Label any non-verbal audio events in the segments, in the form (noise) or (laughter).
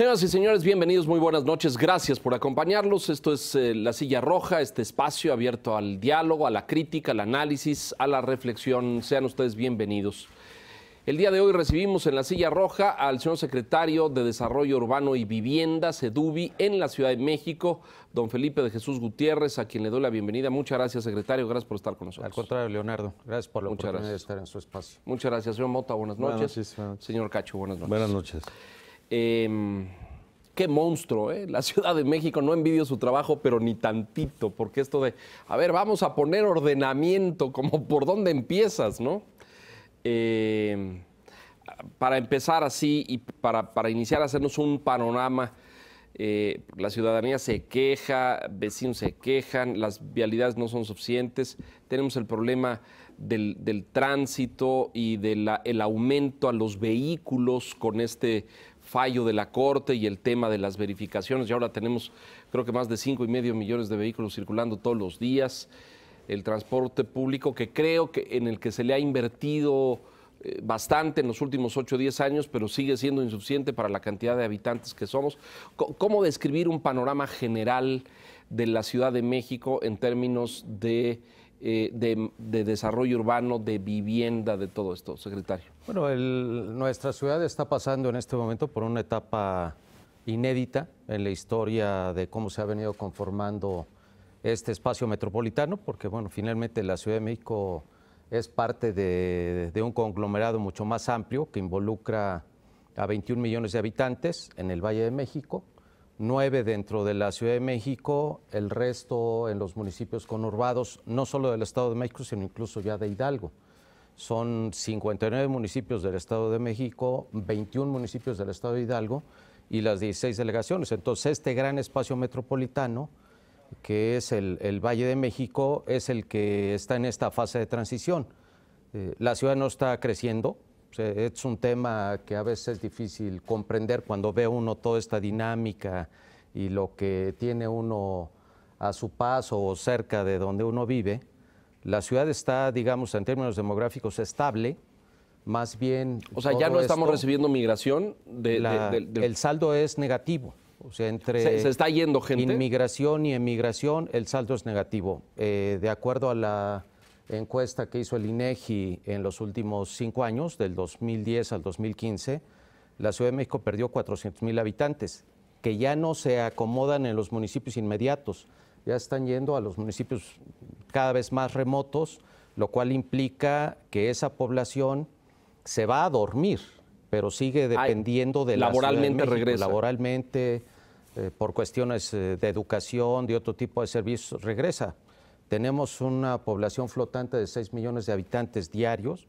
Señoras y señores, bienvenidos, muy buenas noches, gracias por acompañarlos. Esto es eh, La Silla Roja, este espacio abierto al diálogo, a la crítica, al análisis, a la reflexión. Sean ustedes bienvenidos. El día de hoy recibimos en la silla roja al señor secretario de Desarrollo Urbano y Vivienda, Sedubi, en la Ciudad de México, don Felipe de Jesús Gutiérrez, a quien le doy la bienvenida. Muchas gracias, secretario. Gracias por estar con nosotros. Al contrario, Leonardo. Gracias por la de estar en su espacio. Muchas gracias, señor Mota. Buenas noches. buenas noches. Señor Cacho, buenas noches. Buenas noches. Em, qué monstruo, ¿eh? La Ciudad de México, no envidio su trabajo, pero ni tantito, porque esto de, a ver, vamos a poner ordenamiento, como por dónde empiezas, ¿no? Em, para empezar así y para, iniciar a hacernos un panorama, eh, la ciudadanía se queja, vecinos se quejan, las vialidades no son suficientes, tenemos el problema del, tránsito y del aumento a los vehículos con este fallo de la Corte y el tema de las verificaciones. Y ahora tenemos, creo que más de cinco y medio millones de vehículos circulando todos los días. El transporte público, que creo que en el que se le ha invertido eh, bastante en los últimos 8 o 10 años, pero sigue siendo insuficiente para la cantidad de habitantes que somos. ¿Cómo describir un panorama general de la Ciudad de México en términos de eh, de, desarrollo urbano, de vivienda, de todo esto, secretario? Bueno, nuestra ciudad está pasando en este momento por una etapa inédita en la historia de cómo se ha venido conformando este espacio metropolitano, porque bueno, finalmente la Ciudad de México es parte de, de, un conglomerado mucho más amplio que involucra a 21 millones de habitantes en el Valle de México, nueve dentro de la Ciudad de México, el resto en los municipios conurbados, no solo del Estado de México, sino incluso ya de Hidalgo. Son 59 municipios del Estado de México, 21 municipios del Estado de Hidalgo y las 16 delegaciones. Entonces, este gran espacio metropolitano, que es el, Valle de México, es el que está en esta fase de transición. Eh, la ciudad no está creciendo, es un tema que a veces es difícil comprender cuando ve uno toda esta dinámica y lo que tiene uno a su paso o cerca de donde uno vive. La ciudad está, digamos, en términos demográficos estable, más bien... O sea, ya no estamos recibiendo migración. De, la, el saldo es negativo. O sea, entre se, está yendo gente. Inmigración y emigración, el saldo es negativo. Eh, de acuerdo a la encuesta que hizo el INEGI en los últimos cinco años, del 2010 al 2015, la Ciudad de México perdió 400 mil habitantes, que ya no se acomodan en los municipios inmediatos, ya están yendo a los municipios cada vez más remotos, lo cual implica que esa población se va a dormir, pero sigue dependiendo de la laboralmente regresa. laboralmente eh, por cuestiones eh, de educación, de otro tipo de servicios regresa. Tenemos una población flotante de 6 millones de habitantes diarios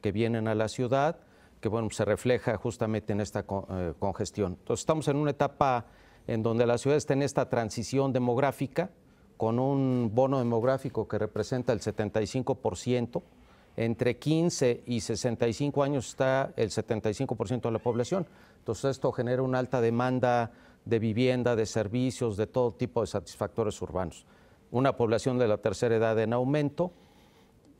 que vienen a la ciudad, que bueno, se refleja justamente en esta eh, congestión. Entonces estamos en una etapa en donde la ciudad está en esta transición demográfica, con un bono demográfico que representa el 75%, entre 15 y 65 años está el 75% de la población. Entonces esto genera una alta demanda de vivienda, de servicios, de todo tipo de satisfactores urbanos una población de la tercera edad en aumento.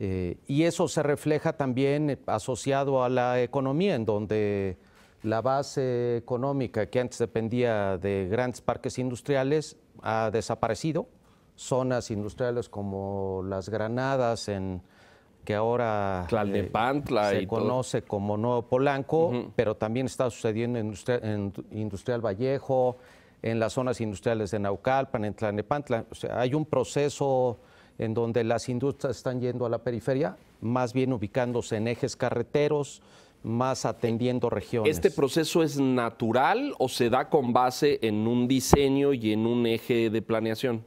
Eh, y eso se refleja también asociado a la economía, en donde la base económica que antes dependía de grandes parques industriales ha desaparecido. Zonas industriales como las Granadas, en, que ahora eh, se conoce como Nuevo Polanco, pero también está sucediendo en Industrial Vallejo, en las zonas industriales de Naucalpan, en Tlanepantla. O sea, hay un proceso en donde las industrias están yendo a la periferia, más bien ubicándose en ejes carreteros, más atendiendo regiones. ¿Este proceso es natural o se da con base en un diseño y en un eje de planeación?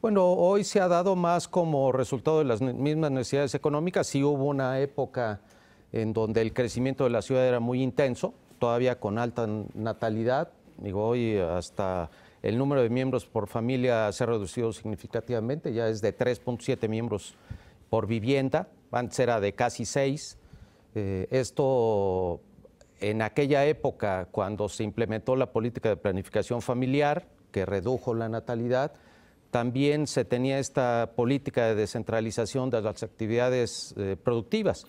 Bueno, hoy se ha dado más como resultado de las mismas necesidades económicas. Sí hubo una época en donde el crecimiento de la ciudad era muy intenso, todavía con alta natalidad, Digo, hoy hasta el número de miembros por familia se ha reducido significativamente, ya es de 3.7 miembros por vivienda, antes era de casi 6. Eh, esto en aquella época, cuando se implementó la política de planificación familiar, que redujo la natalidad, también se tenía esta política de descentralización de las actividades eh, productivas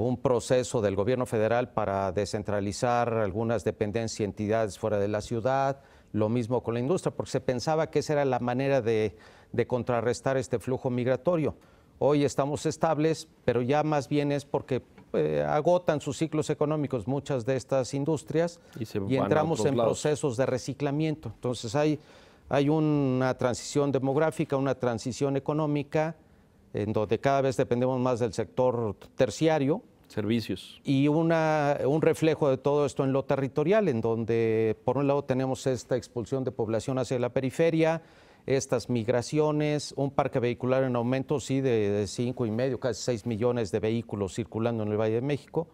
un proceso del gobierno federal para descentralizar algunas dependencias y entidades fuera de la ciudad, lo mismo con la industria, porque se pensaba que esa era la manera de, contrarrestar este flujo migratorio. Hoy estamos estables, pero ya más bien es porque eh, agotan sus ciclos económicos muchas de estas industrias y, entramos en procesos de reciclamiento. Entonces hay una transición demográfica, una transición económica en donde cada vez dependemos más del sector terciario. Servicios. Y un reflejo de todo esto en lo territorial, en donde por un lado tenemos esta expulsión de población hacia la periferia, estas migraciones, un parque vehicular en aumento, sí, de, cinco y medio, casi 6 millones de vehículos circulando en el Valle de México,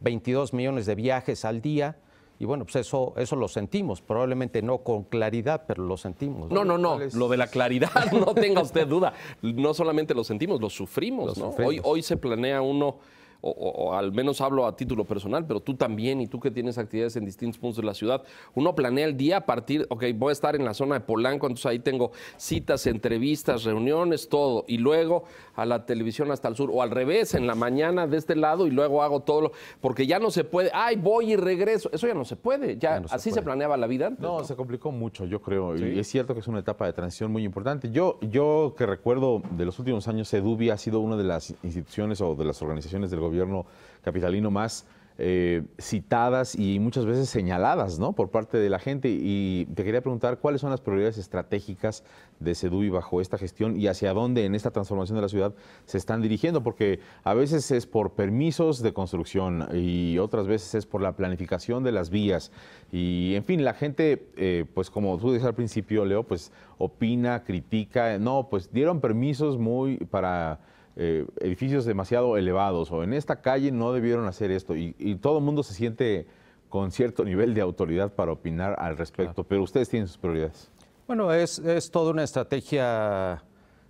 22 millones de viajes al día, y bueno, pues eso, eso lo sentimos, probablemente no con claridad, pero lo sentimos. No, no, no, lo de la claridad, (laughs) no tenga usted duda. No solamente lo sentimos, lo sufrimos. Hoy, hoy se planea uno o, al menos hablo a título personal, pero tú también y tú que tienes actividades en distintos puntos de la ciudad, uno planea el día a partir, ok, voy a estar en la zona de Polanco, entonces ahí tengo citas, entrevistas, reuniones, todo, y luego a la televisión hasta el sur, o al revés, en la mañana de este lado y luego hago todo, lo, porque ya no se puede, ay, voy y regreso, eso ya no se puede, ya, así se planeaba la vida. Antes, no, se complicó mucho, yo creo, y es cierto que es una etapa de transición muy importante. Yo, yo que recuerdo de los últimos años, Edubia ha sido una de las instituciones o de las organizaciones del gobierno gobierno capitalino más eh, citadas y muchas veces señaladas ¿no? por parte de la gente. Y te quería preguntar cuáles son las prioridades estratégicas de SEDUI bajo esta gestión y hacia dónde en esta transformación de la ciudad se están dirigiendo, porque a veces es por permisos de construcción y otras veces es por la planificación de las vías. Y en fin, la gente, eh, pues como tú dices al principio, Leo, pues opina, critica, no, pues dieron permisos muy para eh, edificios demasiado elevados o en esta calle no debieron hacer esto. Y, todo el mundo se siente con cierto nivel de autoridad para opinar al respecto, pero ustedes tienen sus prioridades. Bueno, es, toda una estrategia.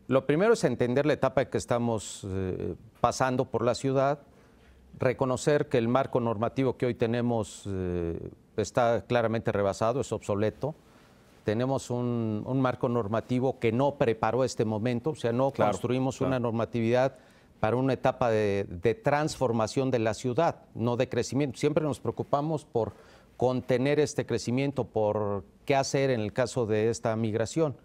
Lo primero es entender la etapa que estamos eh, pasando por la ciudad, reconocer que el marco normativo que hoy tenemos eh, está claramente rebasado, es obsoleto tenemos un, marco normativo que no preparó este momento, o sea, no construimos una normatividad para una etapa de, transformación de la ciudad, no de crecimiento. Siempre nos preocupamos por contener este crecimiento, por qué hacer en el caso de esta migración.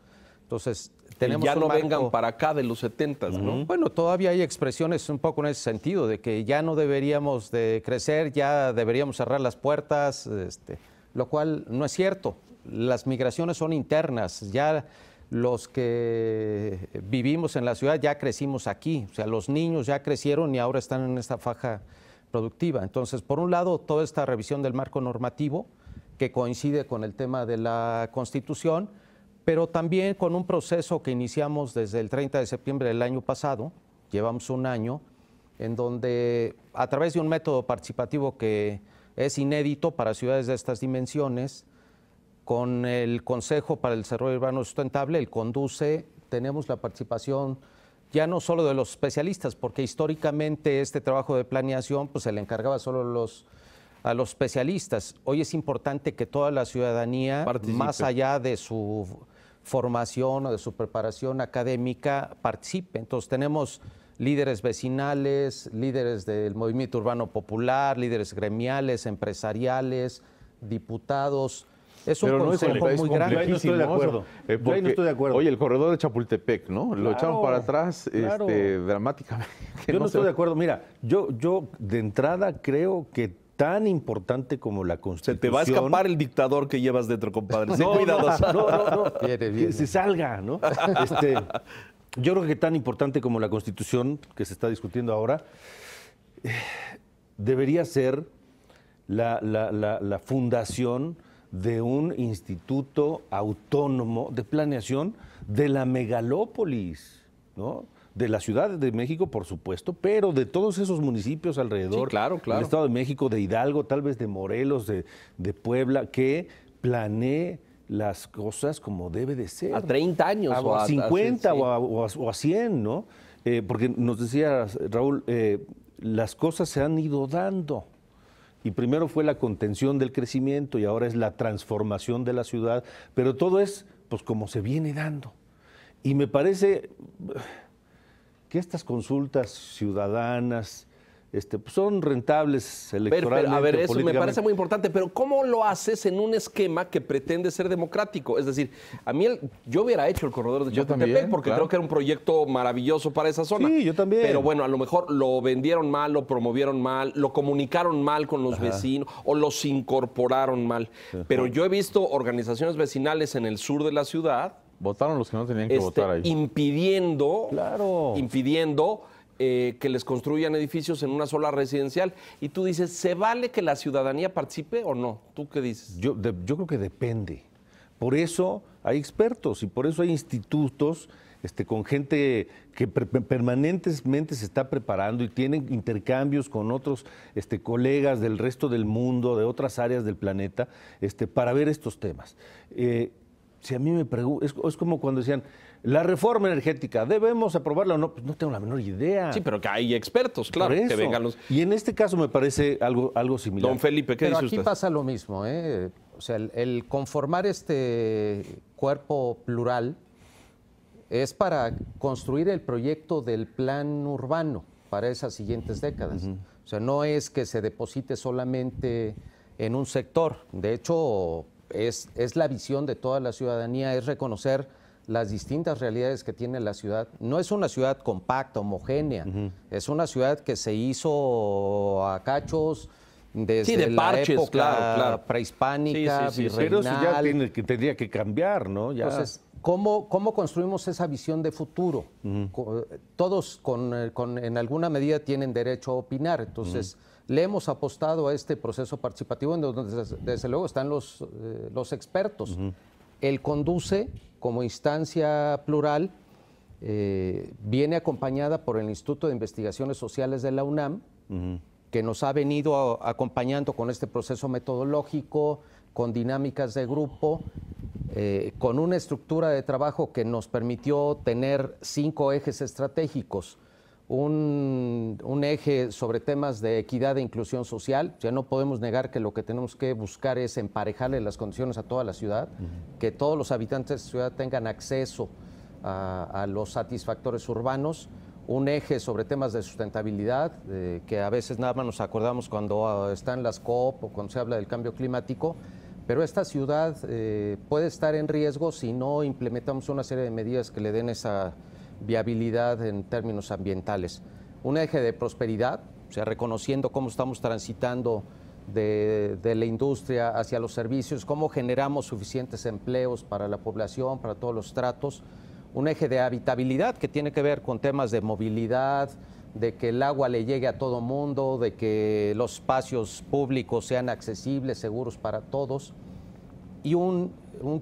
Entonces, tenemos... Y ya no vengan para acá de los 70, ¿no? Bueno, todavía hay expresiones un poco en ese sentido, de que ya no deberíamos de crecer, ya deberíamos cerrar las puertas, este, lo cual no es cierto las migraciones son internas, ya los que vivimos en la ciudad ya crecimos aquí, o sea, los niños ya crecieron y ahora están en esta faja productiva. Entonces, por un lado, toda esta revisión del marco normativo que coincide con el tema de la Constitución, pero también con un proceso que iniciamos desde el 30 de septiembre del año pasado, llevamos un año, en donde a través de un método participativo que es inédito para ciudades de estas dimensiones, con el Consejo para el Desarrollo Urbano Sustentable, el Conduce, tenemos la participación ya no solo de los especialistas, porque históricamente este trabajo de planeación pues, se le encargaba solo a los especialistas. Hoy es importante que toda la ciudadanía, más allá de su formación o de su preparación académica, participe. Entonces tenemos líderes vecinales, líderes del movimiento urbano popular, líderes gremiales, empresariales, diputados, es un Pero no es, muy grande. Yo no eh, estoy de acuerdo. Oye, el corredor de Chapultepec, ¿no? Lo echaron para atrás este, dramáticamente. Yo (laughs) no, estoy de acuerdo. Mira, yo, yo de entrada creo que tan importante como la Constitución. Se te va a escapar el dictador que llevas dentro, compadre. no, No, no, (laughs) se salga, ¿no? (laughs) Este, yo creo que tan importante como la Constitución que se está discutiendo ahora eh, debería ser la, la fundación de un instituto autónomo de planeación de la megalópolis, ¿no? de la Ciudad de México, por supuesto, pero de todos esos municipios alrededor, del Estado de México, de Hidalgo, tal vez de Morelos, de, Puebla, que planee las cosas como debe de ser. A 30 años. A, o 50 o, a, 100, ¿no? Eh, porque nos decía Raúl, eh, las cosas se han ido dando. Y primero fue la contención del crecimiento y ahora es la transformación de la ciudad, pero todo es pues como se viene dando. Y me parece que estas consultas ciudadanas este, pues, son rentables electoralmente. a ver, eso me parece muy importante, pero ¿cómo lo haces en un esquema que pretende ser democrático? Es decir, a mí yo hubiera hecho el corredor de Chapultepec porque creo que era un proyecto maravilloso para esa zona. Sí, yo también. Pero bueno, a lo mejor lo vendieron mal, lo promovieron mal, lo comunicaron mal con los vecinos o los incorporaron mal. Pero yo he visto organizaciones vecinales en el sur de la ciudad. Votaron los que no tenían que este, votar ahí. Impidiendo. Claro. Impidiendo eh, que les construyan edificios en una sola residencial. Y tú dices, ¿se vale que la ciudadanía participe o no? ¿Tú qué dices? Yo, yo creo que depende. Por eso hay expertos y por eso hay institutos este, con gente que permanentemente se está preparando y tienen intercambios con otros este, colegas del resto del mundo, de otras áreas del planeta, este, para ver estos temas. Eh, si a mí me es, como cuando decían, la reforma energética, ¿debemos aprobarla o no? Pues no tengo la menor idea. Sí, pero que hay expertos, claro, que vengan los... Y en este caso me parece algo, algo similar. Don Felipe, ¿qué pero aquí pasa lo mismo, ¿eh? O sea, el, conformar este cuerpo plural es para construir el proyecto del plan urbano para esas siguientes décadas. O sea, no es que se deposite solamente en un sector. De hecho, es, la visión de toda la ciudadanía, es reconocer las distintas realidades que tiene la ciudad. No es una ciudad compacta, homogénea, es una ciudad que se hizo a cachos desde de la claro, prehispánica, sí, Pero ya que, tendría que cambiar, ¿no? Entonces, ¿cómo, construimos esa visión de futuro? Eh, todos eh, con, en alguna medida tienen derecho a opinar, entonces le hemos apostado a este proceso participativo, donde desde, luego están los, eh, expertos. El conduce como instancia plural, eh, viene acompañada por el Instituto de Investigaciones Sociales de la UNAM, que nos ha venido acompañando con este proceso metodológico, con dinámicas de grupo, eh, con una estructura de trabajo que nos permitió tener cinco ejes estratégicos un, eje sobre temas de equidad e inclusión social. Ya no podemos negar que lo que tenemos que buscar es emparejarle las condiciones a toda la ciudad, que todos los habitantes de la ciudad tengan acceso a, los satisfactores urbanos. Un eje sobre temas de sustentabilidad, eh, que a veces nada más nos acordamos cuando ah, están las COP o cuando se habla del cambio climático, pero esta ciudad eh, puede estar en riesgo si no implementamos una serie de medidas que le den esa viabilidad en términos ambientales. Un eje de prosperidad, o sea, reconociendo cómo estamos transitando de, la industria hacia los servicios, cómo generamos suficientes empleos para la población, para todos los tratos. Un eje de habitabilidad que tiene que ver con temas de movilidad, de que el agua le llegue a todo mundo, de que los espacios públicos sean accesibles, seguros para todos. Y un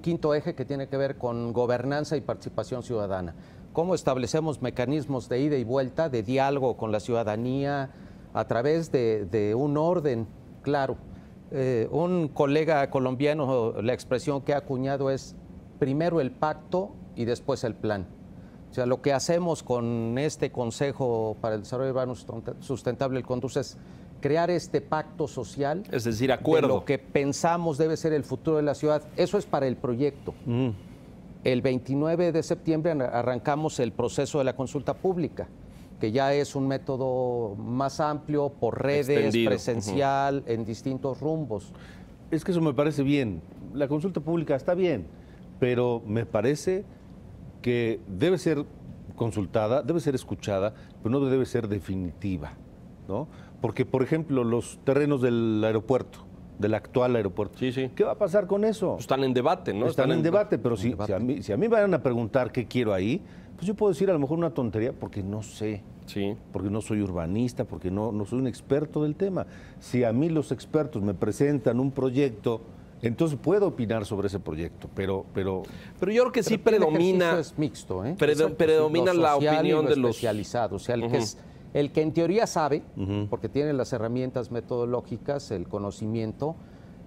quinto eje que tiene que ver con gobernanza y participación ciudadana cómo establecemos mecanismos de ida y vuelta, de diálogo con la ciudadanía, a través de, un orden claro. Eh, un colega colombiano, la expresión que ha acuñado es primero el pacto y después el plan. O sea, lo que hacemos con este Consejo para el Desarrollo Urbano Sustentable, el CONDUCE, es crear este pacto social. Es decir, acuerdo. lo que pensamos debe ser el futuro de la ciudad. Eso es para el proyecto. Mm. El 29 de septiembre arrancamos el proceso de la consulta pública, que ya es un método más amplio, por redes, presencial, en distintos rumbos. Es que eso me parece bien. La consulta pública está bien, pero me parece que debe ser consultada, debe ser escuchada, pero no debe ser definitiva, ¿no? Porque, por ejemplo, los terrenos del aeropuerto, del actual aeropuerto. Sí, sí. ¿Qué va a pasar con eso? Pues están en debate, ¿no? Están, en, debate, pero si, a mí, me van a preguntar qué quiero ahí, pues yo puedo decir a lo mejor una tontería porque no sé. Sí. Porque no soy urbanista, porque no, soy un experto del tema. Si a mí los expertos me presentan un proyecto, entonces puedo opinar sobre ese proyecto, pero pero pero yo creo que sí predomina es mixto, ¿eh? predomina la opinión de los especializados, o sea, el que es el que en teoría sabe, porque tiene las herramientas metodológicas, el conocimiento,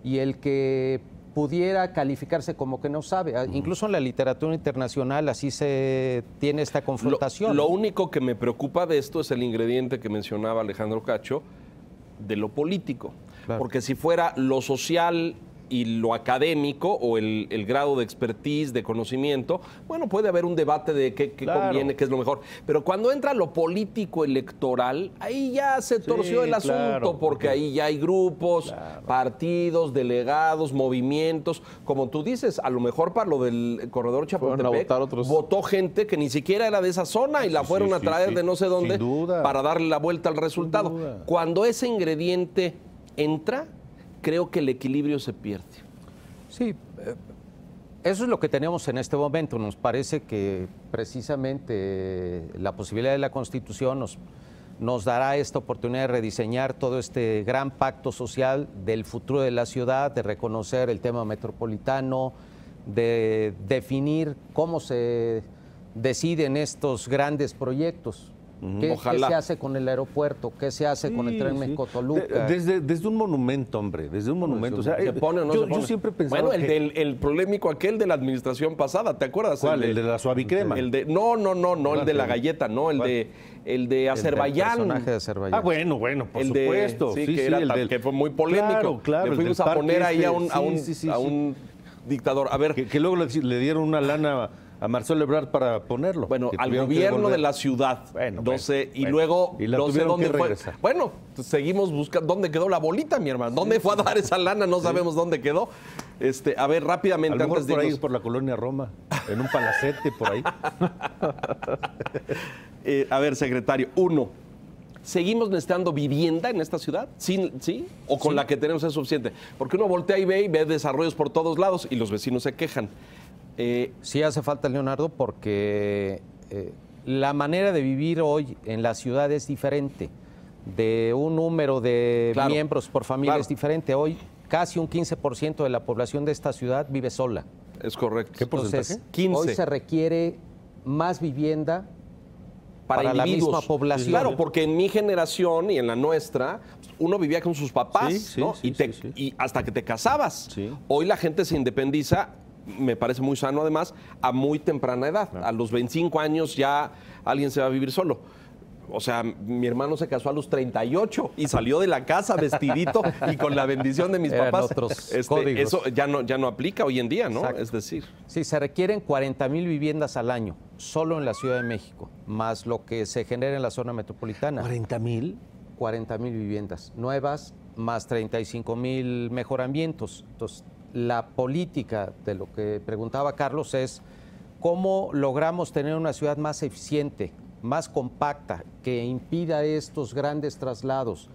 y el que pudiera calificarse como que no sabe. Ah, incluso en la literatura internacional así se tiene esta confrontación. Lo, único que me preocupa de esto es el ingrediente que mencionaba Alejandro Cacho, de lo político. Porque si fuera lo social y lo académico o el, grado de expertise, de conocimiento, bueno, puede haber un debate de qué, conviene, qué es lo mejor. Pero cuando entra lo político electoral, ahí ya se torció el asunto, porque ahí ya hay grupos, partidos, delegados, movimientos. Como tú dices, a lo mejor para lo del corredor Chapultepec, votó gente que ni siquiera era de esa zona y la fueron a traer de no sé dónde para darle la vuelta al resultado. Cuando ese ingrediente entra, creo que el equilibrio se pierde. Sí, eh, eso es lo que tenemos en este momento. Nos parece que precisamente la posibilidad de la Constitución nos, nos dará esta oportunidad de rediseñar todo este gran pacto social del futuro de la ciudad, de reconocer el tema metropolitano, de definir cómo se deciden estos grandes proyectos. ¿Qué, se hace con el aeropuerto? ¿Qué se hace con el tren sí. méxico Desde, desde, un monumento, hombre, desde un monumento. yo, siempre Bueno, el, del, el polémico aquel de la administración pasada, ¿te acuerdas? ¿Cuál? El, de, la suavicrema? El de, no, no, no, no, el de la galleta, no, el de el de Azerbaiyán. El personaje de Azerbaiyán. Ah, bueno, bueno, por supuesto. sí, sí que, el que fue muy polémico. Claro, claro. Le fuimos a poner ahí a un, dictador. A ver. Que, luego le dieron una lana a Marcelo Ebrard para ponerlo. Bueno, al gobierno de la ciudad. Bueno, 12 y luego no sé dónde fue. Bueno, pues seguimos buscando dónde quedó la bolita, mi hermano. ¿Dónde fue a dar esa lana? No sabemos dónde quedó. Este, a ver rápidamente antes de por por la colonia Roma, en un palacete por ahí. (laughs) Eh, a ver, secretario, uno. ¿Seguimos necesitando vivienda en esta ciudad? ¿Sí? sí? ¿O con la que tenemos es suficiente? Porque uno voltea y ve y ve desarrollos por todos lados y los vecinos se quejan. Eh, sí hace falta Leonardo porque eh, la manera de vivir hoy en la ciudad es diferente. De un número de miembros por familia es diferente. Hoy casi un 15% de la población de esta ciudad vive sola. Es correcto. ¿Qué porcentaje? Hoy se requiere más vivienda para, la misma población. Claro, porque en mi generación y en la nuestra, uno vivía con sus papás, y, hasta que te casabas. Hoy la gente se independiza me parece muy sano además, a muy temprana edad. A los 25 años ya alguien se va a vivir solo. O sea, mi hermano se casó a los 38 y salió de la casa vestidito y con la bendición de mis papás. Este, eso ya no, ya no aplica hoy en día, ¿no? Es decir. Sí, se requieren 40 mil viviendas al año, solo en la Ciudad de México, más lo que se genera en la zona metropolitana. ¿40 mil? 40 mil viviendas nuevas, más 35 mil mejoramientos. Entonces, la política de lo que preguntaba Carlos es cómo logramos tener una ciudad más eficiente, más compacta, que impida estos grandes traslados,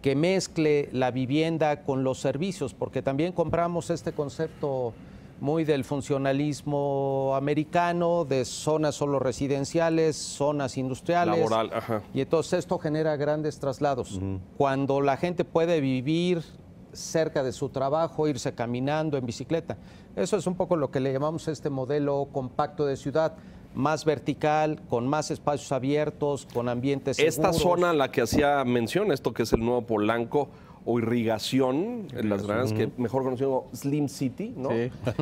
que mezcle la vivienda con los servicios, porque también compramos este concepto muy del funcionalismo americano, de zonas solo residenciales, zonas industriales. Y entonces esto genera grandes traslados. Cuando la gente puede vivir, cerca de su trabajo, irse caminando en bicicleta. Eso es un poco lo que le llamamos este modelo compacto de ciudad más vertical, con más espacios abiertos, con ambientes Esta zona a la que hacía mención, esto que es el nuevo Polanco o irrigación, en las que mejor conocido Slim City, ¿no?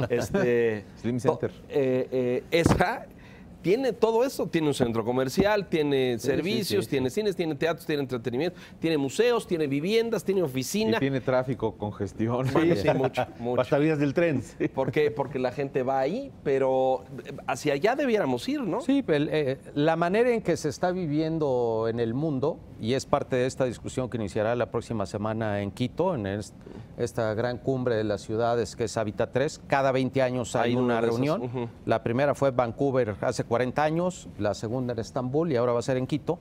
Este, (laughs) Slim Center. Eh, eh, esa tiene todo eso, tiene un centro comercial, tiene servicios, tiene cines, tiene teatros, tiene entretenimiento, tiene museos, tiene viviendas, tiene oficina. tiene tráfico, congestión. Sí, sí, (laughs) mucho, vías del tren. ¿Por qué? Porque la gente va ahí, pero hacia allá debiéramos ir, ¿no? Sí, pero, eh, la manera en que se está viviendo en el mundo, y es parte de esta discusión que iniciará la próxima semana en Quito, en esta gran cumbre de las ciudades que es Habitat 3, cada 20 años hay, una, reunión. La primera fue Vancouver hace 40 años, la segunda en Estambul y ahora va a ser en Quito,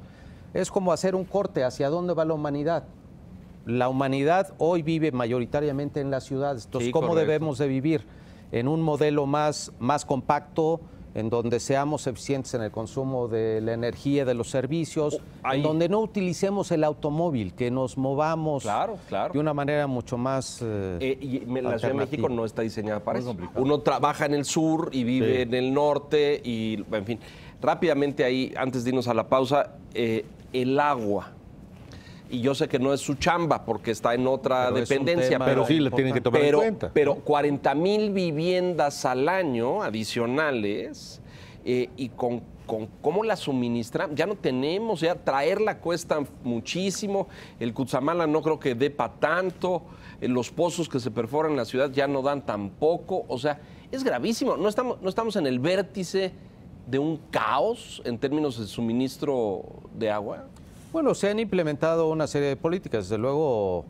es como hacer un corte hacia dónde va la humanidad. La humanidad hoy vive mayoritariamente en las ciudades, entonces ¿cómo debemos de vivir? ¿En un modelo más, más compacto? en donde seamos eficientes en el consumo de la energía, de los servicios, oh, en donde no utilicemos el automóvil, que nos movamos de una manera mucho más... Eh, eh, y la Ciudad de México no está diseñada para eso. Uno trabaja en el sur y vive en el norte y, en fin, rápidamente ahí, antes de irnos a la pausa, eh, el agua y yo sé que no es su chamba porque está en otra dependencia. pero, sí, la tienen que tomar en cuenta. Pero 40 mil viviendas al año adicionales eh, y con, con, cómo la suministran, ya no tenemos, ya traerla cuesta muchísimo, el Cutzamala no creo que dé para tanto, eh, los pozos que se perforan en la ciudad ya no dan tampoco, o sea, es gravísimo, no estamos, no estamos en el vértice de un caos en términos de suministro de agua? Bueno, se han implementado una serie de políticas. Desde luego,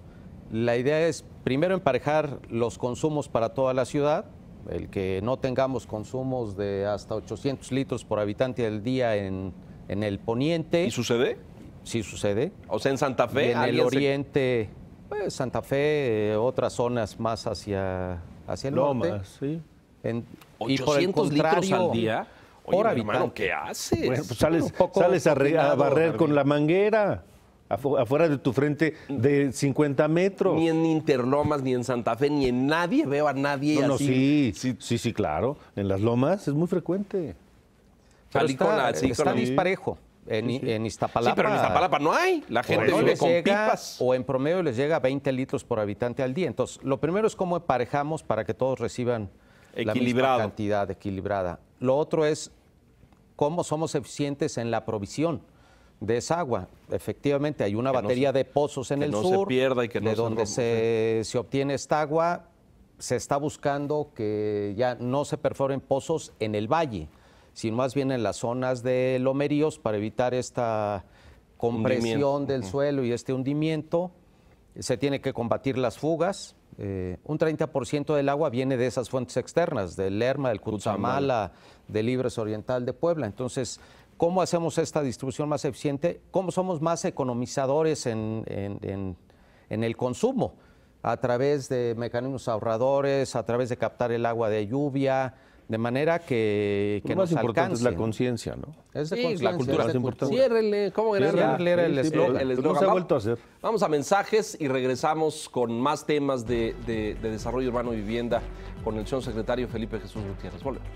la idea es primero emparejar los consumos para toda la ciudad, el que no tengamos consumos de hasta 800 litros por habitante al día en, el poniente. ¿Y sucede? Sí sucede. O sea, en Santa Fe. en el oriente, pues, Santa Fe, otras zonas más hacia, hacia el norte. Sí. 800 y por el al día. Por Hermano, ¿qué haces? pues sales, a, barrer con la manguera afuera de tu frente de 50 metros. Ni en Interlomas, ni en Santa Fe, ni en nadie veo a nadie así. sí, sí, sí, claro. En las lomas es muy frecuente. está, disparejo. En, Iztapalapa. Sí, pero en Iztapalapa no hay. La gente vive con pipas. O en promedio les llega 20 litros por habitante al día. Entonces, lo primero es cómo emparejamos para que todos reciban la misma cantidad equilibrada. Lo otro es cómo somos eficientes en la provisión de esa agua. Efectivamente, hay una batería de pozos en el no sur, y que de donde se, obtiene esta agua. Se está buscando que ya no se perforen pozos en el valle, sino más bien en las zonas de lomeríos para evitar esta compresión del suelo y este hundimiento. Se tiene que combatir las fugas eh, un 30% del agua viene de esas fuentes externas, del Lerma, del Cruzamala, del Libres Oriental de Puebla. Entonces, ¿cómo hacemos esta distribución más eficiente? ¿Cómo somos más economizadores en el consumo? A través de mecanismos ahorradores, a través de captar el agua de lluvia, de manera que, que lo más importante es la conciencia, ¿no? Es sí, la cultura es importante. Ciérrele, ¿cómo era el eslogan. no se ha vuelto a hacer. Vamos a mensajes y regresamos con más temas de, de, de desarrollo urbano y vivienda con el señor secretario Felipe Jesús Gutiérrez. Volvemos.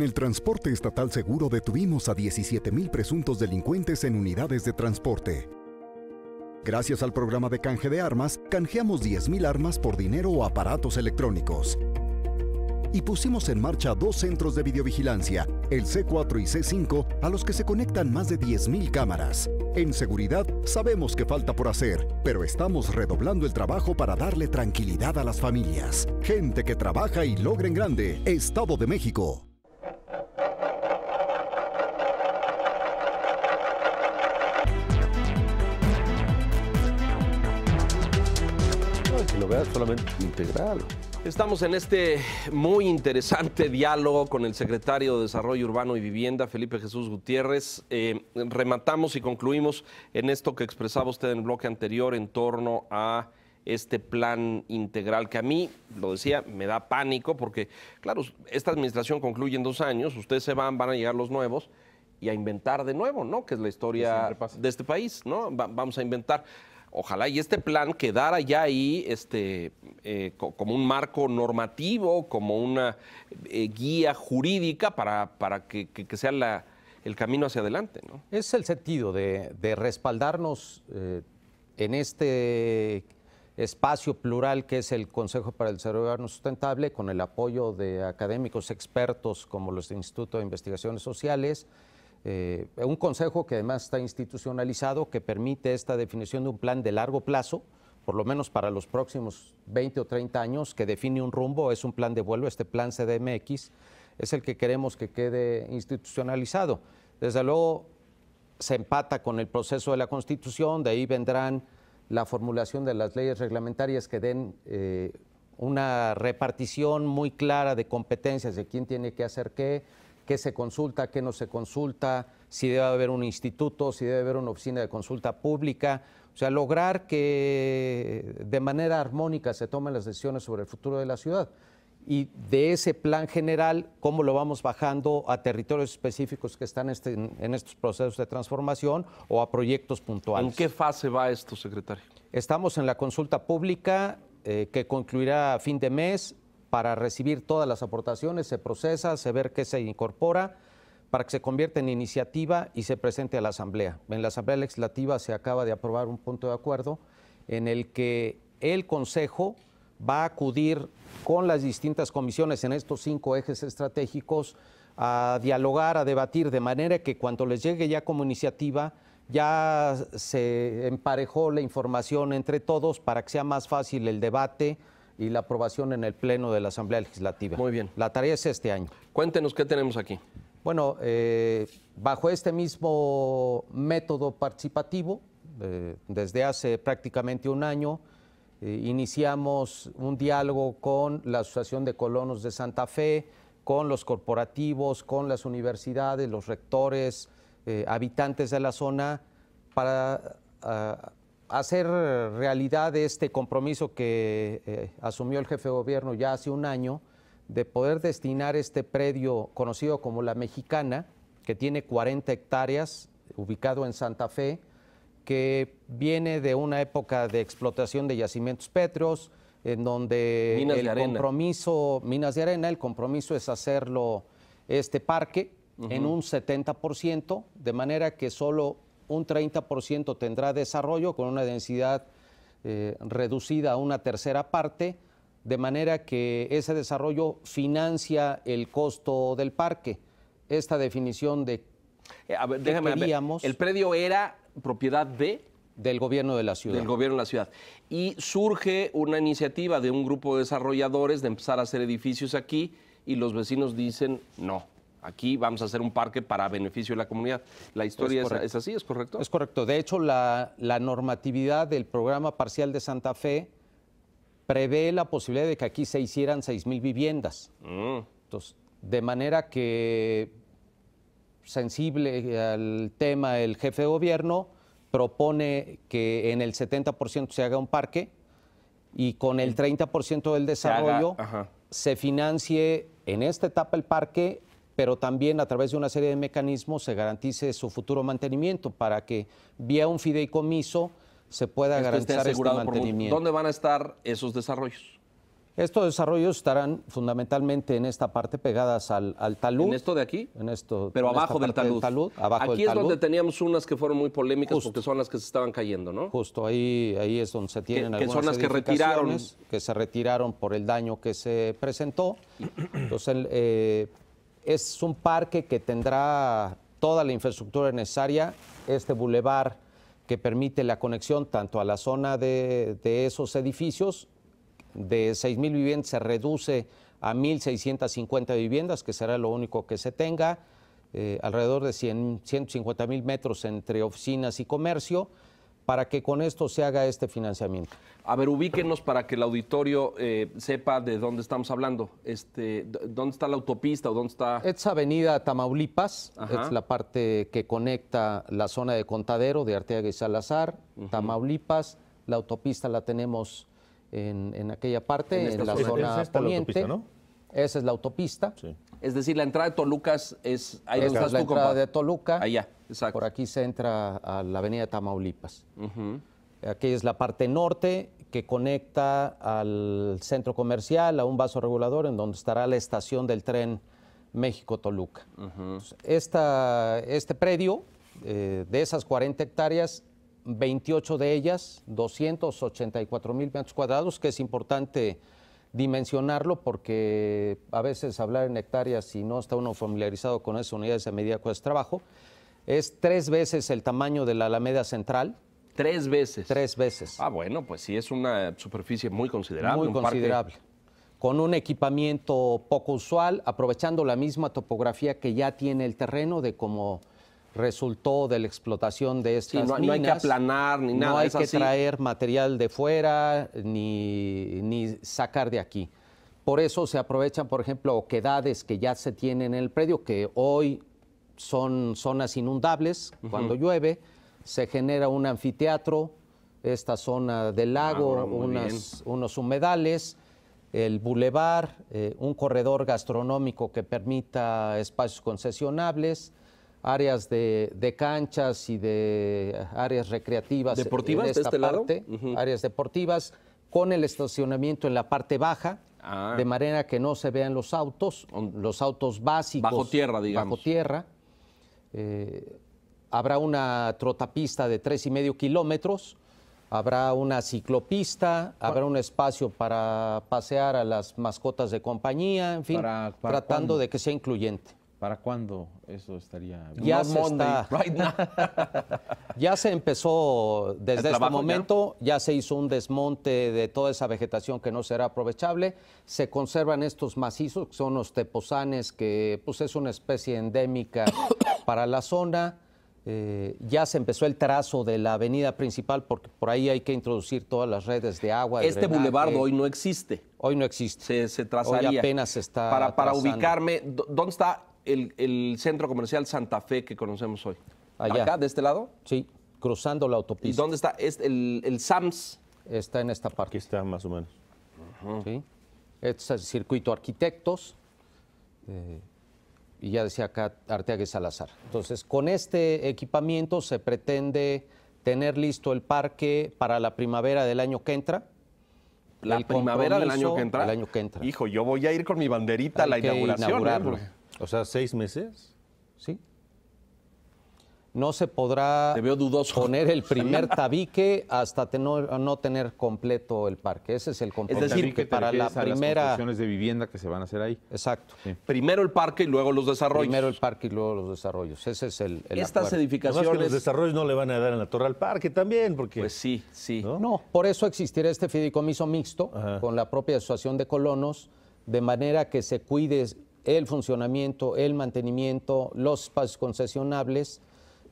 En el transporte estatal seguro detuvimos a 17.000 presuntos delincuentes en unidades de transporte. Gracias al programa de canje de armas, canjeamos 10.000 armas por dinero o aparatos electrónicos. Y pusimos en marcha dos centros de videovigilancia, el C4 y C5, a los que se conectan más de 10.000 cámaras. En seguridad, sabemos que falta por hacer, pero estamos redoblando el trabajo para darle tranquilidad a las familias. Gente que trabaja y logra en grande. Estado de México lo solamente integral. Estamos en este muy interesante diálogo con el secretario de Desarrollo Urbano y Vivienda, Felipe Jesús Gutiérrez. Eh, rematamos y concluimos en esto que expresaba usted en el bloque anterior en torno a este plan integral que a mí, lo decía, me da pánico porque, claro, esta administración concluye en dos años, ustedes se van, van a llegar los nuevos y a inventar de nuevo, ¿no? Que es la historia de este país, ¿no? vamos a inventar. Ojalá y este plan quedara ya ahí este, eh, como un marco normativo, como una eh, guía jurídica para, que, sea el camino hacia adelante. ¿no? Es el sentido de, respaldarnos eh, en este espacio plural que es el Consejo para el Desarrollo Sustentable, con el apoyo de académicos expertos como los del Instituto de Investigaciones Sociales. Eh, un consejo que además está institucionalizado, que permite esta definición de un plan de largo plazo, por lo menos para los próximos 20 o 30 años, que define un rumbo, es un plan de vuelo, este plan CDMX es el que queremos que quede institucionalizado. Desde luego se empata con el proceso de la Constitución, de ahí vendrán la formulación de las leyes reglamentarias que den eh, una repartición muy clara de competencias de quién tiene que hacer qué, qué se consulta, qué no se consulta, si debe haber un instituto, si debe haber una oficina de consulta pública. O sea, lograr que de manera armónica se tomen las decisiones sobre el futuro de la ciudad y de ese plan general, cómo lo vamos bajando a territorios específicos que están este, en estos procesos de transformación o a proyectos puntuales. ¿En qué fase va esto, secretario? Estamos en la consulta pública eh, que concluirá a fin de mes para recibir todas las aportaciones, se procesa, se ve qué se incorpora para que se convierta en iniciativa y se presente a la Asamblea. En la Asamblea Legislativa se acaba de aprobar un punto de acuerdo en el que el Consejo va a acudir con las distintas comisiones en estos cinco ejes estratégicos a dialogar, a debatir, de manera que cuando les llegue ya como iniciativa, ya se emparejó la información entre todos para que sea más fácil el debate y la aprobación en el Pleno de la Asamblea Legislativa. Muy bien. La tarea es este año. Cuéntenos qué tenemos aquí. Bueno, eh, bajo este mismo método participativo, eh, desde hace prácticamente un año, eh, iniciamos un diálogo con la Asociación de Colonos de Santa Fe, con los corporativos, con las universidades, los rectores, eh, habitantes de la zona, para ah, hacer realidad este compromiso que eh, asumió el jefe de gobierno ya hace un año de poder destinar este predio conocido como La Mexicana, que tiene 40 hectáreas, ubicado en Santa Fe, que viene de una época de explotación de yacimientos petreos, en donde el compromiso, minas de arena, el compromiso es hacerlo este parque en un 70%, de manera que solo un 30% tendrá desarrollo con una densidad eh, reducida a una tercera parte, de manera que ese desarrollo financia el costo del parque. Esta definición de eh, déjame, El predio era propiedad de... Del gobierno de la ciudad. Del gobierno de la ciudad. Y surge una iniciativa de un grupo de desarrolladores de empezar a hacer edificios aquí y los vecinos dicen no. Aquí vamos a hacer un parque para beneficio de la comunidad. La historia es, así, ¿es correcto? Es correcto. De hecho, la, normatividad del programa parcial de Santa Fe prevé la posibilidad de que aquí se hicieran 6.000 viviendas. Mm. Entonces, de manera que sensible eh, al tema el jefe de gobierno, propone que en el 70% se haga un parque y con el 30% del desarrollo se, financie en esta etapa el parque, pero también a través de una serie de mecanismos se garantice su futuro mantenimiento para que vía un fideicomiso se pueda garantizar este mantenimiento. ¿Dónde van a estar esos desarrollos? Estos desarrollos estarán fundamentalmente en esta parte pegadas al, talud. ¿En esto de aquí? En esto. Pero abajo del talud. aquí es donde teníamos unas que fueron muy polémicas porque son las que se estaban cayendo, ¿no? Justo, ahí, ahí es donde se tienen que, algunas que que retiraron. Que se retiraron por el daño que se presentó. Entonces, eh, es un parque que tendrá toda la infraestructura necesaria. Este bulevar que permite la conexión tanto a la zona de esos edificios de 6.000 viviendas se reduce a 1.650 viviendas, que será lo único que se tenga, eh, alrededor de 150,000 mil metros entre oficinas y comercio, para que con esto se haga este financiamiento. A ver, ubíquenos para que el auditorio eh, sepa de dónde estamos hablando. Este, ¿Dónde está la autopista o dónde está...? Es Avenida Tamaulipas, es la parte que conecta la zona de Contadero, de Arteaga y Salazar, Tamaulipas. La autopista la tenemos en, aquella parte, en, la zona de poniente. Esa es la autopista. Es decir, la entrada de Toluca es ahí la entrada de Toluca. Allá, exacto. Por aquí se entra a la avenida Tamaulipas. Aquí es la parte norte que conecta al centro comercial, a un vaso regulador, en donde estará la estación del tren México-Toluca. Este predio eh, de esas 40 hectáreas 28 de ellas, 284 mil metros cuadrados, que es importante dimensionarlo porque a veces hablar en hectáreas, si no está uno familiarizado con esas unidades de medida cuesta trabajo, es tres veces el tamaño de la Alameda Central. Tres veces. Tres veces. Ah, bueno, pues sí, es una superficie muy considerable. Muy considerable. Con un equipamiento poco usual, aprovechando la misma topografía que ya tiene el terreno de como resultó de la explotación de estas no, no, hay que aplanar ni nada. No hay que traer material de fuera ni, sacar de aquí. Por eso se aprovechan, por ejemplo, oquedades que ya se tienen en el predio, que hoy son zonas inundables cuando llueve, se genera un anfiteatro, esta zona del lago, ah, unos humedales, el bulevar, eh, un corredor gastronómico que permita espacios concesionables, áreas de, canchas y de áreas recreativas. ¿Deportivas esta de este parte, Áreas deportivas con el estacionamiento en la parte baja, ah. de manera que no se vean los autos, los autos básicos. Bajo tierra, digamos. Bajo tierra. Eh, habrá una trotapista de tres y medio kilómetros, habrá una ciclopista, habrá un espacio para pasear a las mascotas de compañía, en fin, tratando de que sea incluyente. ¿Para cuándo eso estaría? Ya se (laughs) ya se empezó desde este momento, ya, se hizo un desmonte de toda esa vegetación que no será aprovechable. Se conservan estos macizos, que son los tepozanes, que pues es una especie endémica (coughs) para la zona. Eh, ya se empezó el trazo de la avenida principal porque por ahí hay que introducir todas las redes de agua. Este drenaje. hoy no existe. Hoy no existe. Se, se trazaría. Hoy apenas está. Para, ubicarme, ¿dónde está el, centro comercial Santa Fe que conocemos hoy? Allá. ¿Acá, de este lado? Sí, cruzando la autopista. ¿Y dónde está el, SAMS? Está en esta parte. Aquí está, más o menos. ¿Sí? Este es el circuito arquitectos. Eh, y ya decía acá Arteaga Salazar. Entonces, con este equipamiento se pretende tener listo el parque para la primavera del año que entra. La primavera del año que entra. El año que entra. Hijo, yo voy a ir con mi banderita a la inauguración. ¿eh? O sea, seis meses. Sí. No se podrá poner el (laughs) primer tabique hasta no, tener completo el parque. Ese es el compromiso. Es decir, que para la primera. Las construcciones de vivienda que se van a hacer ahí. exacto. Primero el parque y luego los desarrollos. Primero el parque y luego los desarrollos. Ese es el. el Estas acuerdo. Además que los desarrollos no le van a dar en la torre al parque también, porque... Pues sí, sí. ¿No? por eso existirá este fideicomiso mixto con la propia Asociación de Colonos, de manera que se cuide el funcionamiento, el mantenimiento, los espacios concesionables,